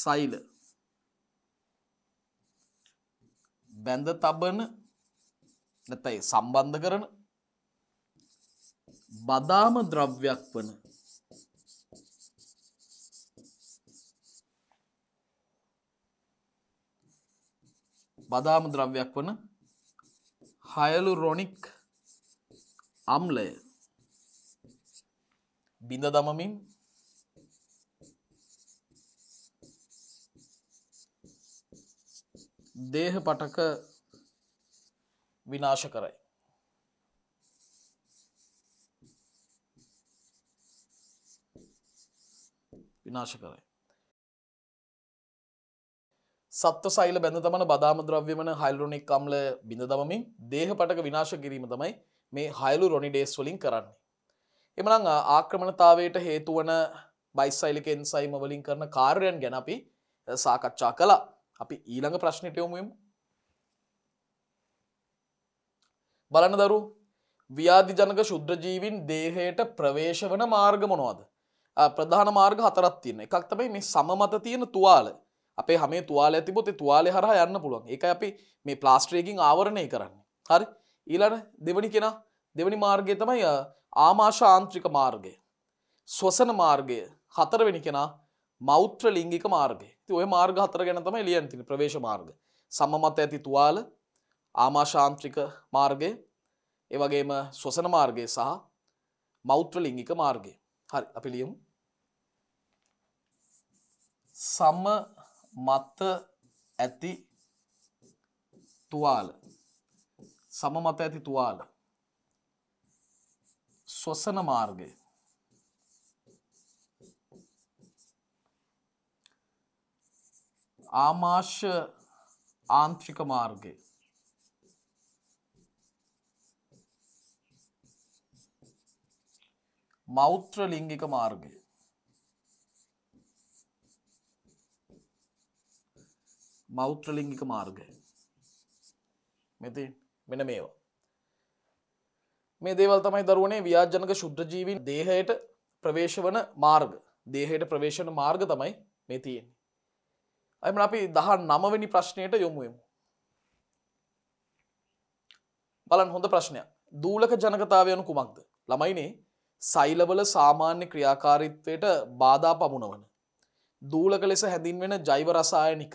සෛල බැඳ තබන නැතයි සම්බන්ධ කරන බදාම ද්‍රව්‍යයක් වන බදාම ද්‍රව්‍යයක් වන හයලු රොනික් අම්ලය බිඳ දමමින් දේහ පටක විනාශ කරයි. විනාශ කරයි. සත්ව සයිල බැඳ තමන බදාම ද්‍රව්‍යමන හයිල්රුණෙක් කම්ල බිඳ දමමින් දේහ පටක විනාශ කිරීම තමයි මේ හයලු රොනිඩේස් වලින් කරන්නේ. එමනං ආක්‍රමණතාවයට හේතුවන බයිස්සයිලික එන්සයිම වලින් කරන කාර්යන් ගැන අපි සාකච්ඡා කලා අපි ඊළඟ ප්‍රශ්නයට යොමුයමු. බලන දරු ව්‍යාධිජනක ශුද්‍රජීවින් දේහයට ප්‍රවේශ වන මාර්ග මොනවාද. ප්‍රධාන මාර්ග හතරත් තියන්න එකක් තමයි මේ සමමත තියෙන තුවාල අපේ හමේ තුවාල ඇතිබොත තුවාලෙ හර යන්න පුළුවන් එක අපි මේ ප්ලාස්ට්‍රේකින් ආවරණය කරන්න හරි ඊලට දෙවනි කෙනා දෙවනි මාර්ගය තමයි ආමාශාන්ත්‍රික මාර්ගය. ස්වසන මාර්ගය හතරවෙනි කෙනා මෞත්‍ර ලිංගික මාර්ගය ති ඔය මාර්ග හතර ගැන තමයි ලියන්තින ප්‍රවේශ මාර්ග සම්මත ඇති තුවාල ආමාශාන්ත්‍රික මාර්ගය ඒවගේම ස්වසන මාර්ගය සහ මෞත්‍ර ලිංගික මාර්ගය හරි අපි ලියමු සම මත්ත ඇති තුවාල සම මත ඇති තුවාල ස්වසන මාර්ගය ආමාශ්‍ය ආන්ත්‍රික මාර්ගය මෞත්‍ර ලිංගික මාර්ගය මෞත්‍ර ලිංගික මාර්ගය මෙති මෙන මේවා මේ දේවල් තමයි දරුවනේ ව්‍යාජනක ශුද්‍රජීවින් දේහයට ප්‍රවේශ වන මාර්ග දේහයට ප්‍රවේශන මාර්ග තමයි මේ තියෙන්නේ. අයම අපි දහ නමවැනි ප්‍රශ්නයට යොමුයමු. බලන් හොඳ ප්‍රශ්නයක් දූලක ජනකතාවයනු කුමක්ද ළමයිනේ සයිලවල සාමාන්‍ය ක්‍රියාකාරිත්වයට බාධා පමුණවන. දූලක ලෙස හැඳින්වෙන ජෛවරසායනික.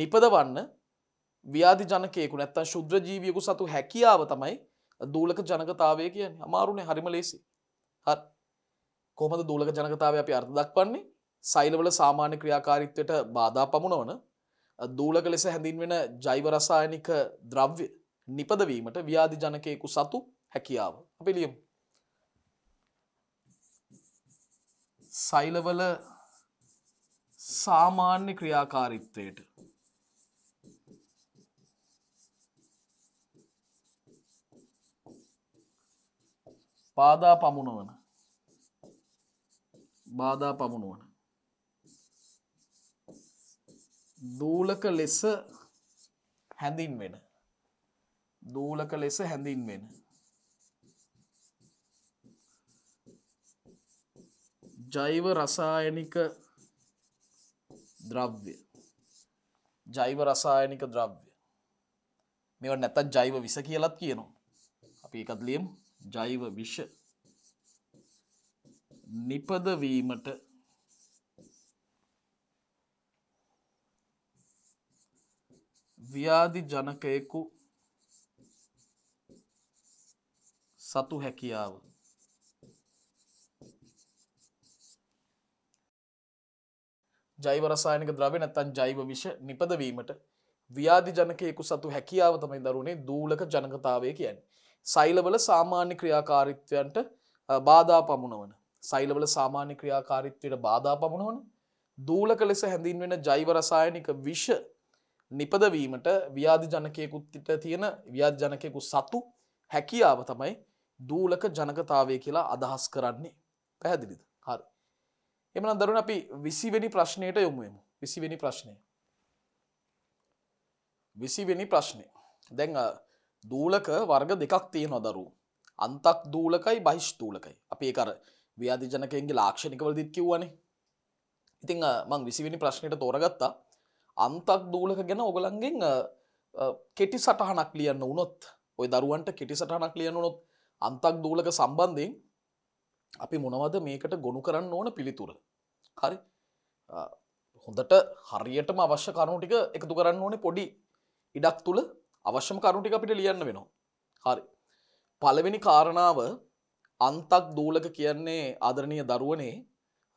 නිපදවන්න ව්‍යාධි ජනකයෙකු නැත්තන් ශුද්‍රජීවියකු සතු හැකියාව තමයි දූලක ජනකතාවය කියන්නේ අමාරුනේ හරිම ලේසි හ කොමද දූලක ජනකතාව අපි අර්ථ දක්වන්නේ සයිලවල සාමාන්‍ය ක්‍රියාකාරිත්වයට බාධා පමුණවන දූලක ලෙස හැඳින්වෙන ජෛවරසායනික ද්‍රව්‍ය නිපදවීමට ව්‍යාධි ජනකයෙකු සතු හැකියාව අපි ලියමු සයිලවල සාමාන්‍ය ක්‍රියාකාරිත්වයට පාදා පමුණුවන බාධා පමුණුවන දූලක ලෙස හැඳින් වෙන දූලක ලෙස හැඳින් වෙන ජෛව රසායනික ද්‍රව්‍ය ජෛව රසායනික ද්‍රව්‍ය මෙව නැතත් ජෛව විස කියලත් කියනවා අපි එකත් ලියමු ජෛව විෂ නිපදවීමට ව්‍යාධි ජනකයෙකු සතු හැකියාව ජෛව රසායනික ද්‍රව්‍ය නැත්තම් ජෛව විෂ නිපදවීමට ව්‍යාධි ජනකයෙකු සතු හැකියාව තමයි දරුණේ දූලක ජනකතාවය කියන්නේ සෛලවල සාමාන්‍ය ක්‍රියාකාරිත්වයන්ට බාධා පමුණවන සෛලවල සාමාන්‍ය ක්‍රියාකාරිත්වයට බාධා පමුණවන දූලක ලෙස හැඳින්වෙන ජෛවරසායනික විෂ නිපදවීමට ව්‍යාධ ජනකයකුත්ට තියෙන ව්‍යාධ ජනකයකු සතු හැකියාව තමයි දූලක ජනකතාවය කියලා අදහස් කරන්නේ පැහැදිලිද හරි එමන දරුණ අපි විසිවෙනි ප්‍රශ්නයට යොමුයමු විසිවෙනි ප්‍රශ්නය විසිවෙනි ප්‍රශ්නය දැන් දූලක වර්ග දෙකක් තියෙනවා දරු. අන්තක් දූලකයි බහිෂ්තූලකයි. අපේ කර ව්‍යාධිජනකයන්ගේ ලාක්ෂණිකවලදිත් කිව්වන. ඉතිං මං විසිවිනි ප්‍රශ්නයට තෝරගත්තා අන්තක් දූලක ගැන ඔගලන්ගෙන් කෙටි සටහනක් ලියන්න වනොත් ඔය දරුවන්ට කෙටි සටහනක් ලියන නොත් අන්තක් දූලක සම්බන්ධයෙන් අපි මොනවද මේකට ගොුණු කරන්න ඕන පිළිතුර. හරි හොඳට හරියටම අවශ්‍ය කරුණු ටික එකතු කරන්න ඕනේ පොඩි ඉඩක් තුළ අවශ්‍යම කරුණටික අපිට ලියන්න වෙනවා. හරි. පළවෙනි කාරණාව අන්තක් දූලක කියන්නේ ආදරණීය දරුවනේ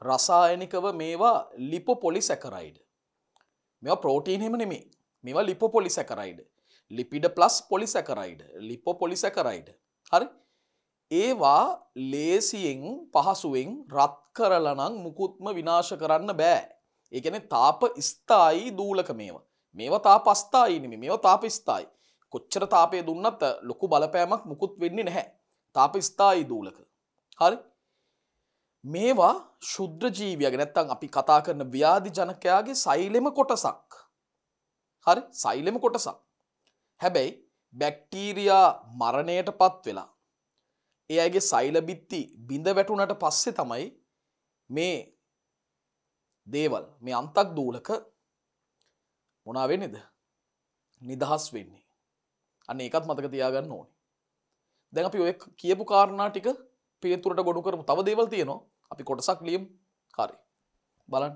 රසායනිකව මේවා ලිපොපොලි සැකරයිඩ්. මෙවා ප්‍රෝටීන් එහෙම නෙමේ. මේවා ලිපොපොලි සැකරයිඩ්. ලිපිඩ ප්ලස් පොලි සැකරයිඩ්. ලිපොපොලි සැකරයිඩ්. හරි. ඒවා ලේසියෙන් පහසුවෙන් රත් කරලනං මුකුත්ම විනාශ කරන්න බෑ. ඒගැන තාප ස්ථායි දූලක මේවා. මේව තාප අස්ථායි නෙමෙයි මේව තාප ස්ථායි. කොච්චර තාපය දුන්නත් ලොකු බලපෑමක් මුකුත් වෙන්නේ නැහැ. තාප ස්ථායි දූලක. හරි? මේවා ශුද්‍ර ජීවියගේ නැත්තම් අපි කතා කරන ව්‍යාධි ජනකයාගේ සෛලෙම කොටසක්. හරි? සෛලෙම කොටසක්. හැබැයි බැක්ටීරියා මරණයටපත් වෙලා ඒ අයගේ සෛල බිත්ති බිඳ වැටුණට පස්සේ තමයි මේ දේවල් මේ අන්තක් දූලක මොනා වෙන්නේද? නිදහස් වෙන්නේ. අන්න ඒකත් මතක තියාගන්න ඕනේ. දැන් අපි ඔය කියපු කාරණා ටික පිළිතුරට ගොනු කරමු. තව දේවල් තියෙනවා. අපි කොටසක් ලියමු. හරි. බලන්න.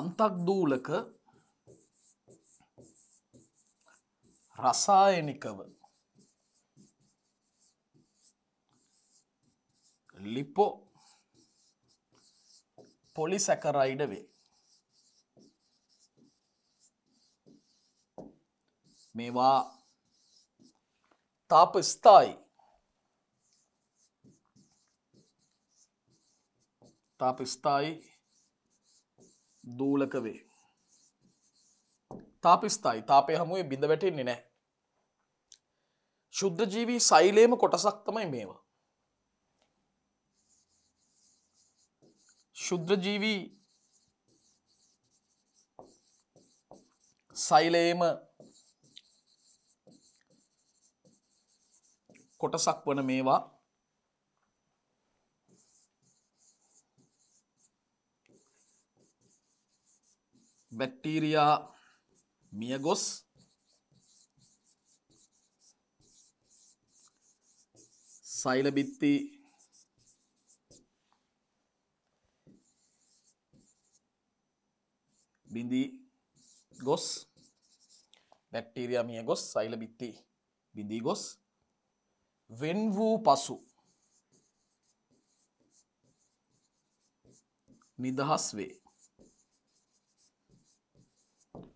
අන්තක්දූලක රසායනිකව ලිපෝ පොලිසැකරයිඩ වේ මේවා තාප ස්ථායි තාප ස්ථායි දූලක වේ තාප ස්ථායි තාපය හමුවේ බිඳ වැටෙන්නේ නෑ ශුද්ධජීවී සෛලේම කොටසක් තමයි මේවා ශුද්‍රජීවී සෛලේම කොටසක් වන මේවා බැක්ටීරයා මියගොස් සෛලබිත්ති බිඳී ගොස් බැක්ටීරයා මියගොස් සෛලබිත්ති බිඳී ගොස් වෙන් වූ පසු නිදහස් වේ.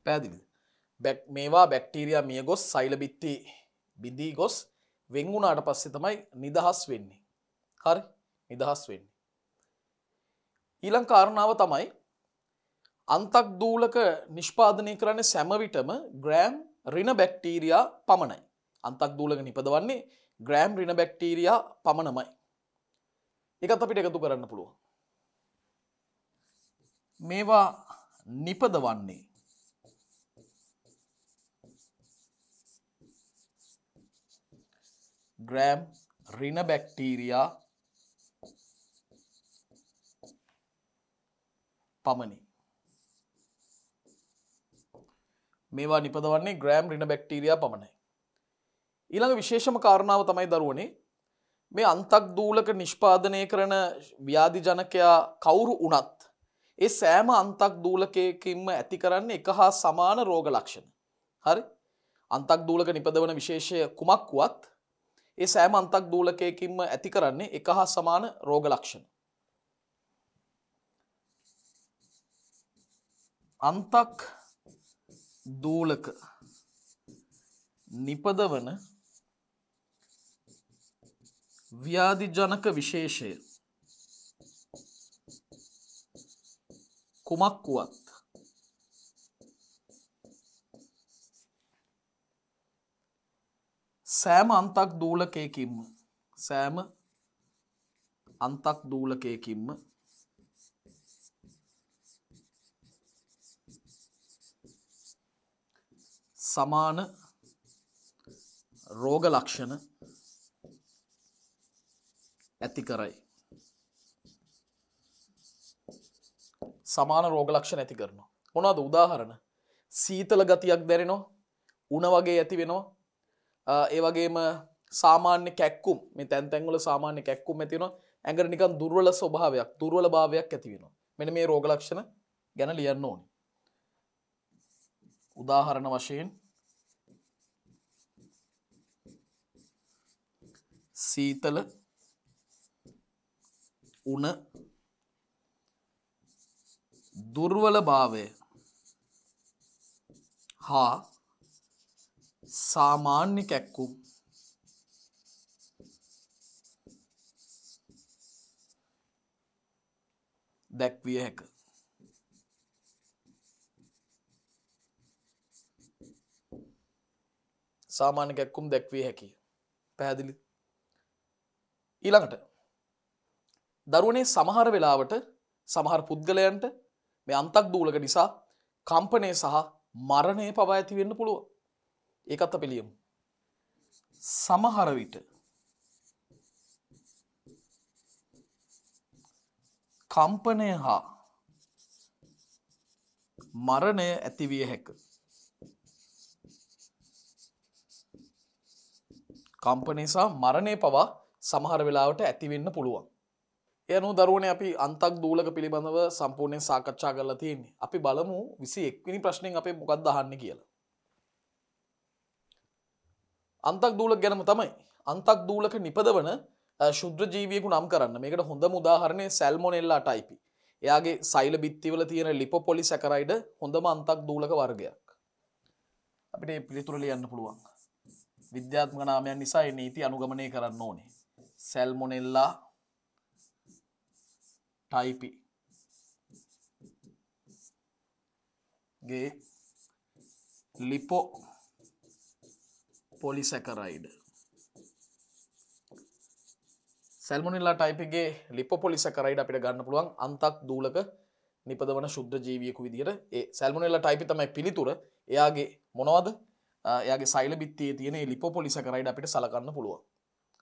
පැදිලි බැක් මේවා බැක්ටීරයා මිය ගොස් සයිලබිත්ති බිඳී ගොස් වෙංගුණාට පස්සෙ තමයි නිදහස් වෙන්නේ. හරි නිදහස් වෙන්නේ. ඊළං කාරණාව තමයි අන්තක් දූලක නිෂ්පාදනය කරන සැමවිටම ග්‍රෑම් රින බැක්ටීරයා පමණයි. අන්තක් දූලක නිපදවන්නේ ග්‍රෑම් රින බැක්ටීරයා පමණමයි. එකත් අපිට එකතු කරන්න පුළුවන්. මේවා නිපද වන්නේ ග්‍රෑම් රින බැක්ටීරයා පමණි මේවා නිපදවන්නේ ග්‍රෑම් රින බැක්ටීරයා පමණයි ඊළඟ විශේෂම කාරණාව තමයි දරුවනේ මේ අන්තක් දූලක නිෂ්පාදනය කරන ව්‍යාධිජනකයා කවුරු වනත්. ඒ සෑම අන්තක් දූලකයකින්ම ඇති කරන්න එක හා සමාන රෝග ලක්ෂණ. හරි අන්තක් දූලක නිපදවන විශේෂය කුමක් වුවත් ඒ සෑම අන්තක් දූලකයකින්ම ඇති කරන්නේ එක හා සමාන රෝග ලක්ෂණ. අන්තක් දූලක නිපදවන ව්‍යාධිජනක විශේෂය කුමක් වුවත් සෑම අන්තක් දූලකයකින්ම සෑම අන්තක් දූලකයකින්ම සමාන රෝග ලක්ෂණ ඇති කරයි. සමාන රෝග ලක්ෂණ ඇති කරනවා. මොනවාද උදාහරණ? සීතල ගතියක් දැනෙනවා, උණ වගේ ඇති වෙනවා. ඒ වගේම සාමාන්‍ය කැක්කුම් මේ තැන් තැන් වල සාමාන්‍ය කැක්කුම් ඇති වෙනවා. ඇඟට නිකන් දුර්වල ස්වභාවයක්, දුර්වල භාවයක් ඇති වෙනවා. මෙන්න මේ රෝග ලක්ෂණ ගැන ලියන්න ඕනේ. උදාහරණ වශයෙන් සීතල උන දුර්වලභාවය හා සාමාන්‍ය කැක්කුම් දැක්විය හැක. සාමාන්‍ය කැක්කුම් දැක්විය හැකි. පැහැදිලි. ඊළඟට දරුවනේ සමහර වෙලාවට සමහර පුද්ගලයන්ට මේ අන්තක් දූලක නිසා කම්පනය සහ මරණය පවා ඇති වෙන්න පුළුව ඒකත් පිළියම් සමහර විට කම්පනය හා මරණය ඇතිවිය හැක කම්පනය සහ මරණය පවා සමහර වෙලාවට ඇතිවෙන්න පුළුවන් යනු දරුවන අපි අන්තක් දූලක පිළිබඳව සම්පූර්ණයෙන් සාකච්ඡා කරලා තියෙන්නේ අපි බලමු විසි එක්විනි ප්‍රශ්නයෙන් අපේ මොකක් දහන්න කියලා. අන්තක් දූලක් ගැනම තමයි අන්තක් දූලක නිපදවන ශුද්‍ර ජීවියකු නම් කරන්න මේකට හොඳ මුදාහරණය සැල්මොනෙල්ලා ටයිපි එයාගේ සයිල බිත්තිවල තියෙන ලිපොපොලි සැකරයිඩ හොඳම අන්තක් දූලක වර්ගයක් අපිට පිළිතුර ලියන්න පුළුවන් විද්‍යාත්මක නාමයන් නිසා නීති අනුගමනය කරන්න ඕනේ සැල්මොනෙල්ලා ටයිපි ගේ ලිපෝ පොලිසැකරයිඩ සැල්මනිල්ලා ටයිපගේ ලිප පොලිසැකරයිඩ අපිට ගන්න පුළුවන් අන්තක් දූලක නිපදවන ශුද්ධ ජීවියකු විදිහට ඒ සැල්මනෙල්ලා ටයිපි තමයි පිළිතුර එයාගේ මොනවද එයාගේ සයිල බිත්තියේ තියෙන ලිපො පොලිසැකරයිඩ අපිට සලකන්න පුළුවන්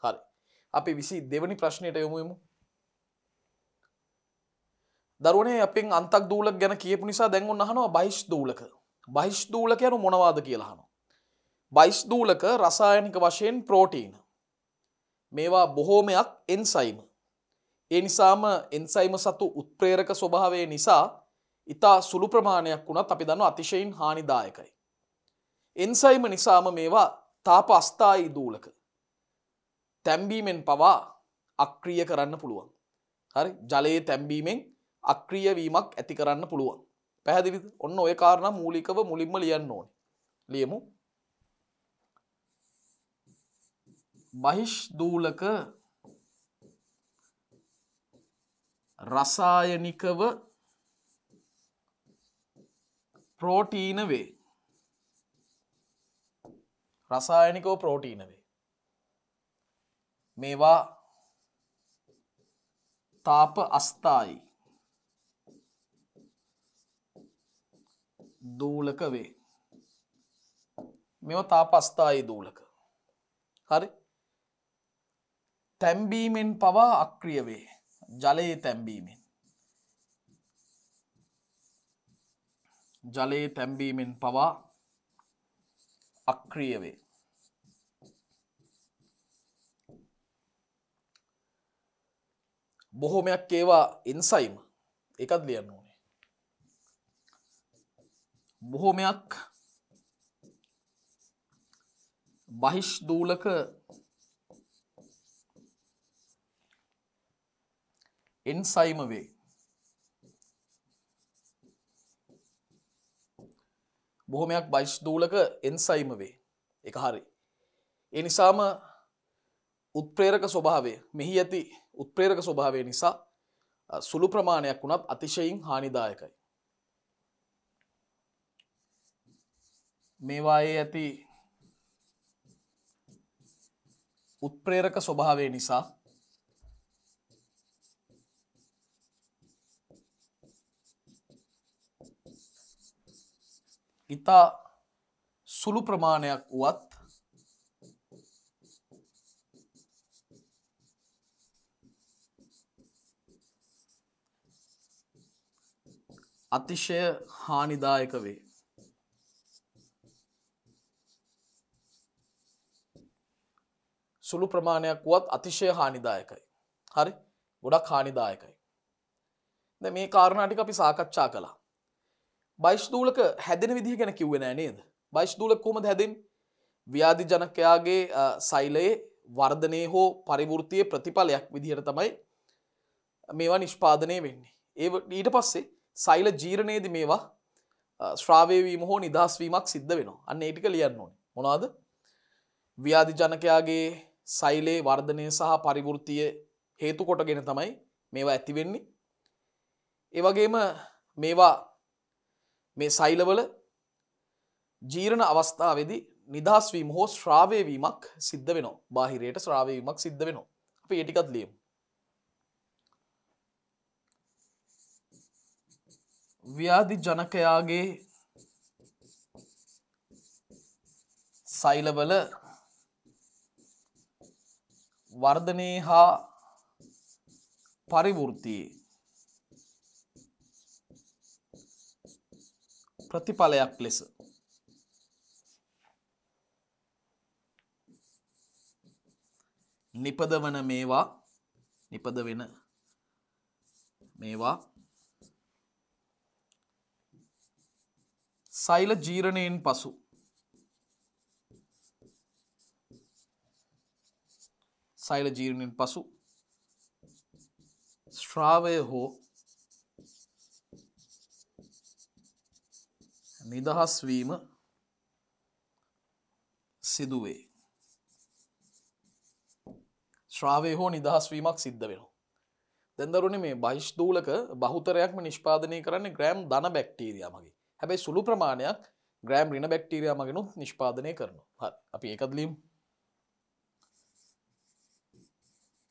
හරි අපි විසි දෙවනි ප්‍රශ්නයට යොමුමු දරුවනේ අපින් අන්තක් දූලක් ගැන කියපු නිසා දැන්වුන් අහනවා බයිස් දූලක බහිස් දූලක යනු මොනවාද කියලාහනවා. බයිස් දූලක රසායනික වශයෙන් ප්‍රෝටීන. මේවා බොහෝමයක් එන්සයිම. ඒ නිසාම එන්සයිම සතු උත්ප්‍රේරක ස්වභාවය නිසා ඉතා සුළු ප්‍රමාණයක් වුණත් අපි දන්න අතිශයින් හානිදායකයි. එන්සයිම නිසාම මේවා තාප අස්ථායි දූලක. තැම්බීමෙන් පවා අක්‍රිය කරන්න පුළුවන්. හරි ජලයේ තැම්බීමෙන් අක්‍රිය වීමක් ඇති කරන්න පුළුවන්. පැහැදිලිද? ඔන්න ඔය කාරණා මූලිකව මුලින්ම ලියන්න ඕනේ. ලියමු. බහිෂ් දූලක රසායනිකව ප්‍රෝටීන වේ. රසායනිකව ප්‍රෝටීන වේ. මේවා තාප අස්ථායි දූලක වේ. මෙව තාපස්ථායි දූලක. හරි තැම්බීමෙන් පවා අක්‍රිය වේ ජලයේ තැම්බීමෙන්. ජලයේ තැම්බීමෙන් පවා අක්‍රිය වේ. බොහොමයක් ඒවා එන්සයිම එකත් ලියන්න ඕන. බොහොමයක් බහිෂ් දූලක එන්සයිම වේ බොහොමයක් බයිෂ් දූලක එන්සයිම වේ එක හරි එනිසාම උත්ප්‍රේරක ස්වභාවය මෙහි ඇති උත්ප්‍රේරක ස්වභාවය නිසා සුළු ප්‍රමාණයක් වුණත් අතිශයින් හානිදායකයි මේවායේ ඇති උත්ප්‍රේරක ස්වභාවය නිසා ඉතා සුළු ප්‍රමාණයක් වුවත් අතිශය හානිදායක වේ සුළු ප්‍රමාණයක් වුවත් අතිශය හානිදායකයි. හරි ගොඩක් හානිදායකයි. ද මේ කාරණාටික අපි සාකච්ඡා කළා. බයිශ්දූලක හැදෙන විදිහ ගැන කිව්වෙන නේද. බයිශ්දූලක කොමද හැදින් ව්‍යාධි ජනකයාගේ සෛලයේ වර්ධනය හෝ පරිවෘතිය ප්‍රතිඵලයක් විදිහට තමයි මේවා නිෂ්පාදනය වෙන්නේ. ඒ ඊට පස්සේ සෛල ජීරණයේද මේවා ශ්‍රාවයවීම හෝ නිදහස්වීමක් සිද්ධ වෙනවා අන්න ඒටික ලියන්න ඕන මොනාද ව්‍යාධි ජනකයාගේ සෛලයේ වර්ධනය සහ පරිවෘතිය හේතු කොටගෙන තමයි මේවා ඇතිවෙන්නේ. ඒවගේම මේවා මේ සෛලවල ජීරණ අවස්ථාවේදී නිදහස්වීම හෝ ශ්‍රාවයවීමක් සිද්ධ වෙනවා බාහිරයට ශ්‍රාවයවීමක් සිද්ධ වෙනවා අප ඒටිකත් ලියම්. ව්‍යාධි ජනකයාගේ සෛලවල වර්ධනය හා පරිවෘතියේ ප්‍රතිඵලයක් ලෙස නිපද වන මේවා නිපද වෙන මේවා සෛල ජීරණයෙන් පසු සෛල ජීර්ණයෙන් පසු ශ්‍රාවය හෝ නිදහස් වීම සිදුවේ ශ්‍රාවය හෝ නිදහස් වීමක් සිද්ධ වෙනවා දැන්දරුණ මේ බහිෂ්දූලක බහුතරයක්ම නිෂ්පාදනය කරන්නේ ග්‍රෑම් දන බැක්ටීරයා මගේ හැබැයි සුළු ප්‍රමාණයක් ග්‍රෑම් රින බැක්ටීරයා මගෙනුත් නිෂ්පාදනය කරනවා අපි එකදලීම්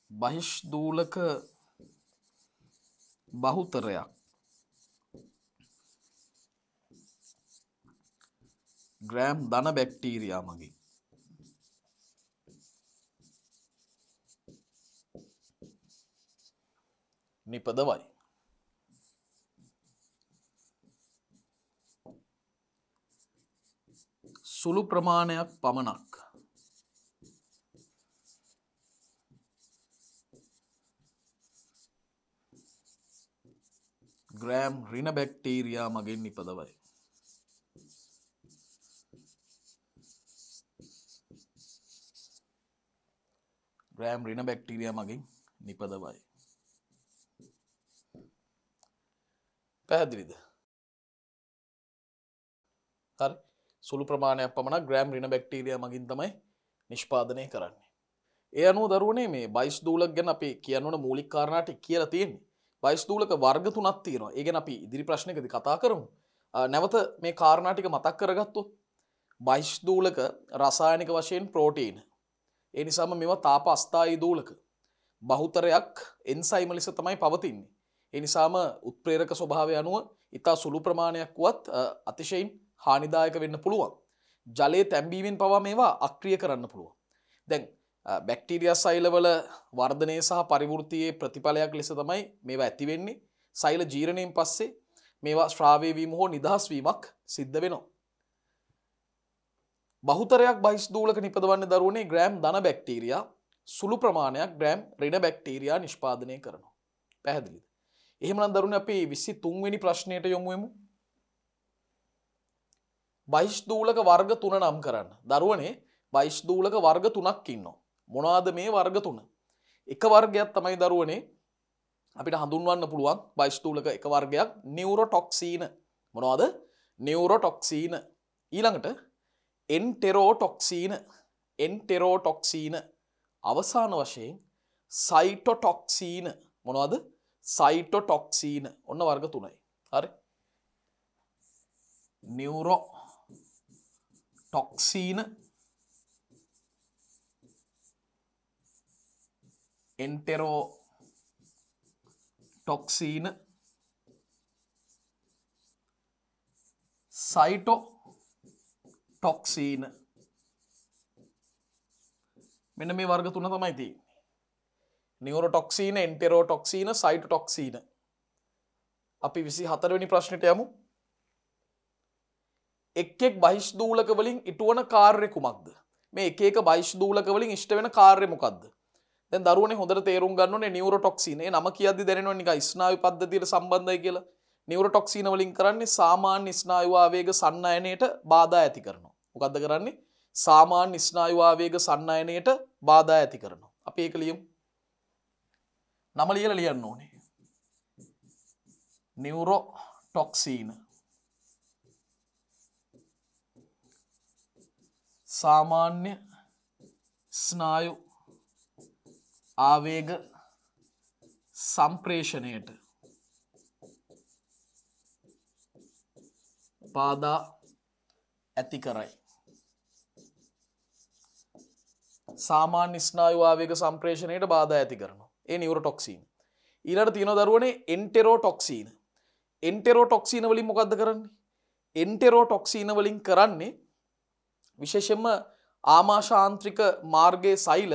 බහිෂ්දූලක බහුතරයක් ග්‍රෑම් දන බැක්ටීරයා මගින් නිපදවයි සුළු ප්‍රමාණයක් පමණක් ග්‍රෑම් රින බැක්ටීරයා මගින් නිපදවයි. ග්‍රෑම් රින බැක්ටීරිය මගින් නිපදවයි. පැහැදිලිද හරි සුළු ප්‍රමාණයක් පමණ ග්‍රෑම් රින බැක්ටීරිය මගින් තමයි නිෂ්පාදනය කරන්නේ. ඒ අනුව දරුවනේ මේ බයිස් දූලක් ගැන අපි කියන්නට මූලිකාරණට කියලා තියෙන්නේ වයිස්තූලක වර්ග තුනත් තියෙනවා ඒගෙන අපි ඉදිරි ප්‍රශ්නකද කතා කරමු. නැවත මේ කාරණාටික මතක් කරගත්තු. බයිස්දූලක රසායනික වශයෙන් ප්‍රෝටීන්. ඒ නිසාම මෙවා තාප අස්ථායි දූලක. බහුතරයක් එන්සයිම ලෙස තමයි පවතින්නේ. එනිසාම උත්ප්‍රේරක ස්වභාවය අනුව ඉතා සුළු ප්‍රමාණයක් වුවත් අතිශයින් හානිදායක වෙන්න පුළුවන්. ජලයේ තැම්බීමෙන් පවා මේවා අක්‍රිය කරන්න පුළුවන්. දැන් බැක්ටීරිය සයිලවල වර්ධනය සහ පරිවෘතියේ ප්‍රතිඵලයක් ලෙස තමයි මේවා ඇතිවෙන්නේ සයිල ජීරණයෙන් පස්සේ මේවා ශ්‍රාවයවීම හෝ නිදහස්වීමක් සිද්ධ වෙනවා. බහුතරයක් බහිස්දූලක නිපදවන්න දරුවනේ ග්‍රෑම් දන බැක්ටීරයා සුළු ප්‍රමාණයක් ග්‍රෑම් රිඩ බැක්ටීරයා නිෂ්පාදනය කරනවා. පැහැදිලිද. එහෙමනම් දරුණ අපේ විසි තුන්වෙනි ප්‍රශ්නයට යොමුුවමු. බයිෂ්දූලක වර්ග තුන නම් කරන්න. දරුවනේ බයිෂ්දූලක වර්ග තුනක් ඉන්නවා. මොනාද මේ වර්ග තුන. එක වර්ගයක් තමයි දරුවනේ අපිට හඳුන්වන්න පුළුවන් බයිස්ටූලක එක වර්ගයක් නිවරටොක්සීන මොනවාද නිවරටොක්සීන ඊළඟට එන්ටෙරෝටොක්සීන එන්ටෙරෝටොක්සීන අවසාන වශයෙන් සයිටොටොක්සීන මොනවාද සයිටොටොක්සීන ඔන්න වර්ග තුනයි හරි නිවරෝ ටොක්සීන එන්ටෙරෝ ටොක්සීන සයිටෝ ටොක්සීන මෙන මේ වර්ග තුන තමයි තිය නිවර ටොක්සීන එන්ටෙරෝ ටොක්සීන සයිට ටොක්සීන අපි විසි හතරවැනි ප්‍රශ්නට යමු එක් එක් බහිෂ් දූලක වලින් ඉටුවන කාර්ය කුමක්ද මේ එක එක බයිෂ් දූලක වලින් ඉෂ්ට වෙන කාර්ය මොකක්ද දරුවන හොඳ තේරුම් ගන්න නිවරටොක්සිනේ නම කියද දැනවා නික ස්නායු පද්ධතියට සම්බන්ධය කියලා නිවරටොක්සින වලින් කරන්නේ සාමාන්‍ය ස්නායුවාවේග සන්නයනයට බාධා ඇති කරනවා. මොකද්ද කරන්නේ සාමාන්‍ය ස්නායුවාවේග සන්නයනයට බාධා ඇති කරනවා. අපි ඒක ලියමු. නම ලියලා ලියන්න ඕනේ. නිවරොටොක්සින සාමාන්‍ය ස්නායු ආවේග සම්ප්‍රේෂණයට පාදා ඇති කරයි. සාමාන්‍ය ස්නායු ආවේග සම්ප්‍රේෂණයට බාධා ඇති කරනවා. ඒ නියුරොටොක්සින්. ඊළඟට තියෙන දරුවනේ එන්ටෙරොටොක්සින්. එන්ටෙරොටොක්සින් වලින් මොකද්ද කරන්නේ? එන්ටෙරොටොක්සින් වලින් කරන්නේ විශේෂයෙන්ම ආමාශාන්ත්‍රික මාර්ගයේ සෛල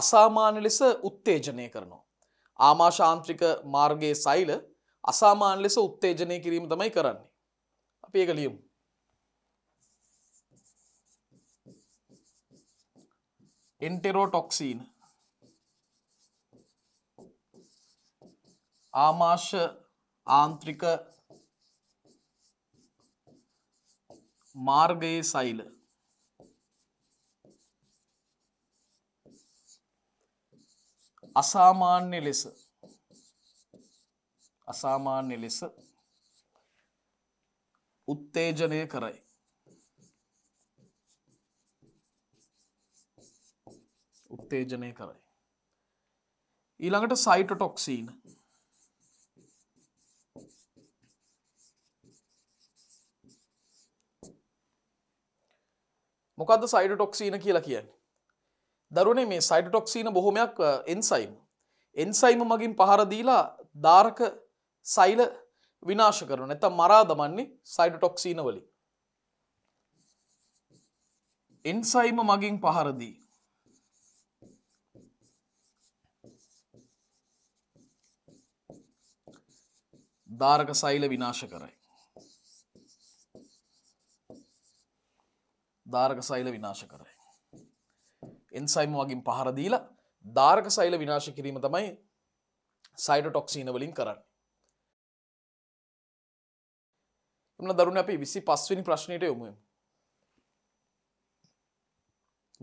අසාමාන්‍ය ලෙස උත්තේජනය කරනවා. ආමාශාන්ත්‍රික මාර්ගයේ සෛල අසාමාන්‍ය ලෙස උත්තේජනය කිරීම තමයි කරන්නේ. අපි ඒක ලියමු. එන්ටෙරෝටොක්සීන ආමාශ ආන්ත්‍රික මාර්ගයේ සෛල අසාමාන්‍ය ලෙස අසාමාන්‍ය ලෙස උත්තේජනය කරයි. උත්තේජනය කරයි. ඊළඟට සයිටොටොක්සීන මොකද සයිඩ ටොක්සීන කියලා කියන්නේ දරුණේ මේ සයිඩටොක්සීන බොහොමයක් එන්සයිම්. එන්සයිම මගින් පහරදීලා ධාරක සයිල විනාශ කරන ඇත මරා දමන්නේ සයිඩටොක්සීන වලි. එන්සයිම මගින් පහරදී. ධාරක සෛල විනාශ කරයි. ධාරක සෛල විනාශ කරයි. එන්සයිම් වගින් පහරදීලා ධාරක සෛල විනාශ කිරීම තමයි සයිඩ ටොක්සීන වලින් කරන්න. එම දරුණ අපි විසි පස්වනි ප්‍රශ්නයට යොමුය.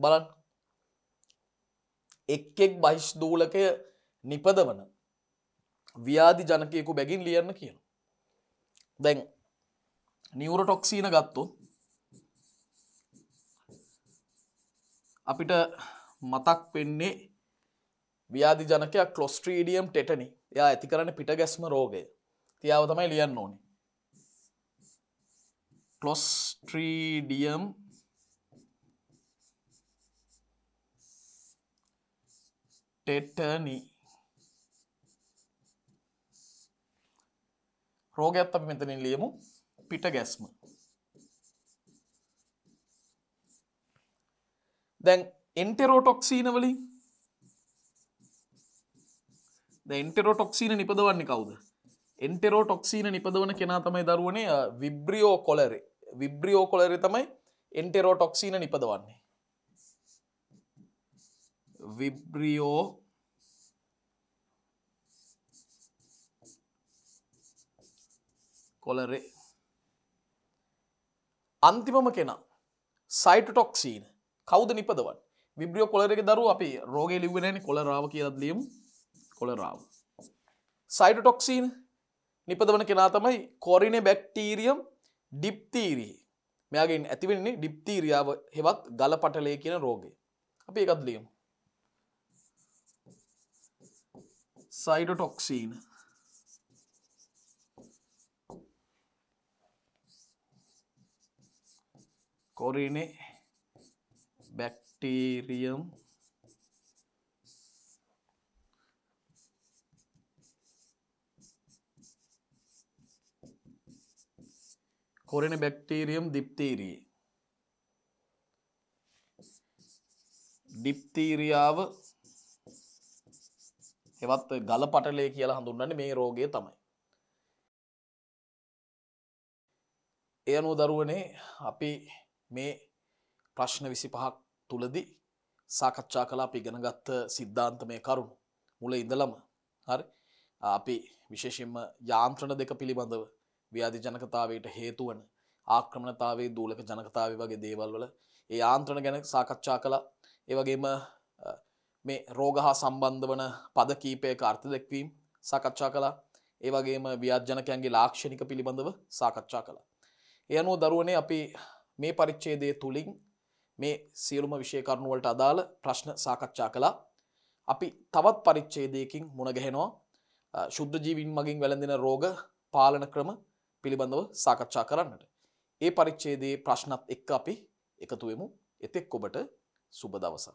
බලන් එක් එක් බහිෂ්දූලකය නිපදවන ව්‍යාධි ජනකයකු බැගින් ලියන්න කියන. දැන් නිවරටොක්සීන ගත්තොත් අපිට මතක් වෙන්නේ ව්‍යාධි ජනකයක් ක්ලොස්ට්‍රීඩියම් ටෙටනි එයා ඇති කරන පිට ගැස්ම රෝගය තියාව තමයි ලියන්න ඕනි ක්ලොස්ට්‍රීඩියම් ටෙටනි රෝගයක්ත් අපි මෙතනින් ලියමු පිට ගැස්ම දැන් එන්ටෙරෝටොක්සීන වලින් එන්ටෙරෝටොක්සීන නිපදවන්නේ කවුද එන්ටෙරෝටොක්සීන නිපදවන කෙනා තමයි දරුවනේ විබ්‍රියෝ කොලරේ විබ්‍රියෝ කොලරෙ තමයි එන්ටෙරෝටොක්සීන නිපදවන්නේ විබ්‍රියෝ කොලරේ අන්තිමම කෙනා සයිටටොක්සීන කවුද නිපදවන් විබ්‍රියෝ කොලරක දරු අපි රෝග ලිවෙනන කොලරාව කියදලියම් කොලරාව. සයිටටොක්සිීන් නිපදවන කෙනා තමයි කොරින බැක්ටීරියම් ඩිප්තීරී මෙයාගෙන් ඇතිවෙන්නේ ඩිප්තීරියාව හෙවත් ගල පටලය කියන රෝගය අපි එකත් ලියම් සයිටටොක්සිීන් කොරිනේ bacterium කොරෙන බැක්ටීරියම් දිප්තීරී ඩිප්තීරියාව එවත් ගල පටලේ කියලා හඳුන්වන්නේ මේ රෝගය තමයි. ඒ අනුව දරුවනේ අපි මේ ප්‍රශ්න විසි පහක් තුළදී සාකච්ඡා කලා අපි ඉගෙනගත්ත සිද්ධාන්තමය කරුණු මුල ඉඳලම හරි අපි විශේෂෙන්ම යාන්ත්‍රණ දෙක පිළිබඳව ව්‍යාධි ජනකතාවයට හේතුවන ආක්‍රමණතාවේ දූලක ජනකතාව වගේ දේවල් වල ඒ ආන්ත්‍රණ ගැන සාකච්ඡා කලා ඒවගේම මේ රෝග හා සම්බන්ධ වන පද කීපයක අර්ථ දෙක්වීම් සාකච්ඡා කලා ඒවගේම ව්‍යාජනකයන්ගේ ලාක්ෂණික පිළිබඳව සාකච්ඡා කලා. එයනුව දරුවනේ අපි මේ පරිච්චේදය තුළින් මේ සියලුම විෂය කරුණු වලට අදාළ ප්‍රශ්න සාකච්ඡා කළා. අපි තවත් පරිච්ඡේදයකින් මුණ ගැහෙනවා ශුද්ධ ජීවීන් මගින් වැළඳෙන රෝග පාලන ක්‍රම පිළිබඳව සාකච්ඡා කරන්නට. ඒ පරිච්ඡේදයේ ප්‍රශ්නත් එක්ක අපි එකතු වෙමු. එතෙක් ඔබට සුබ දවසක්.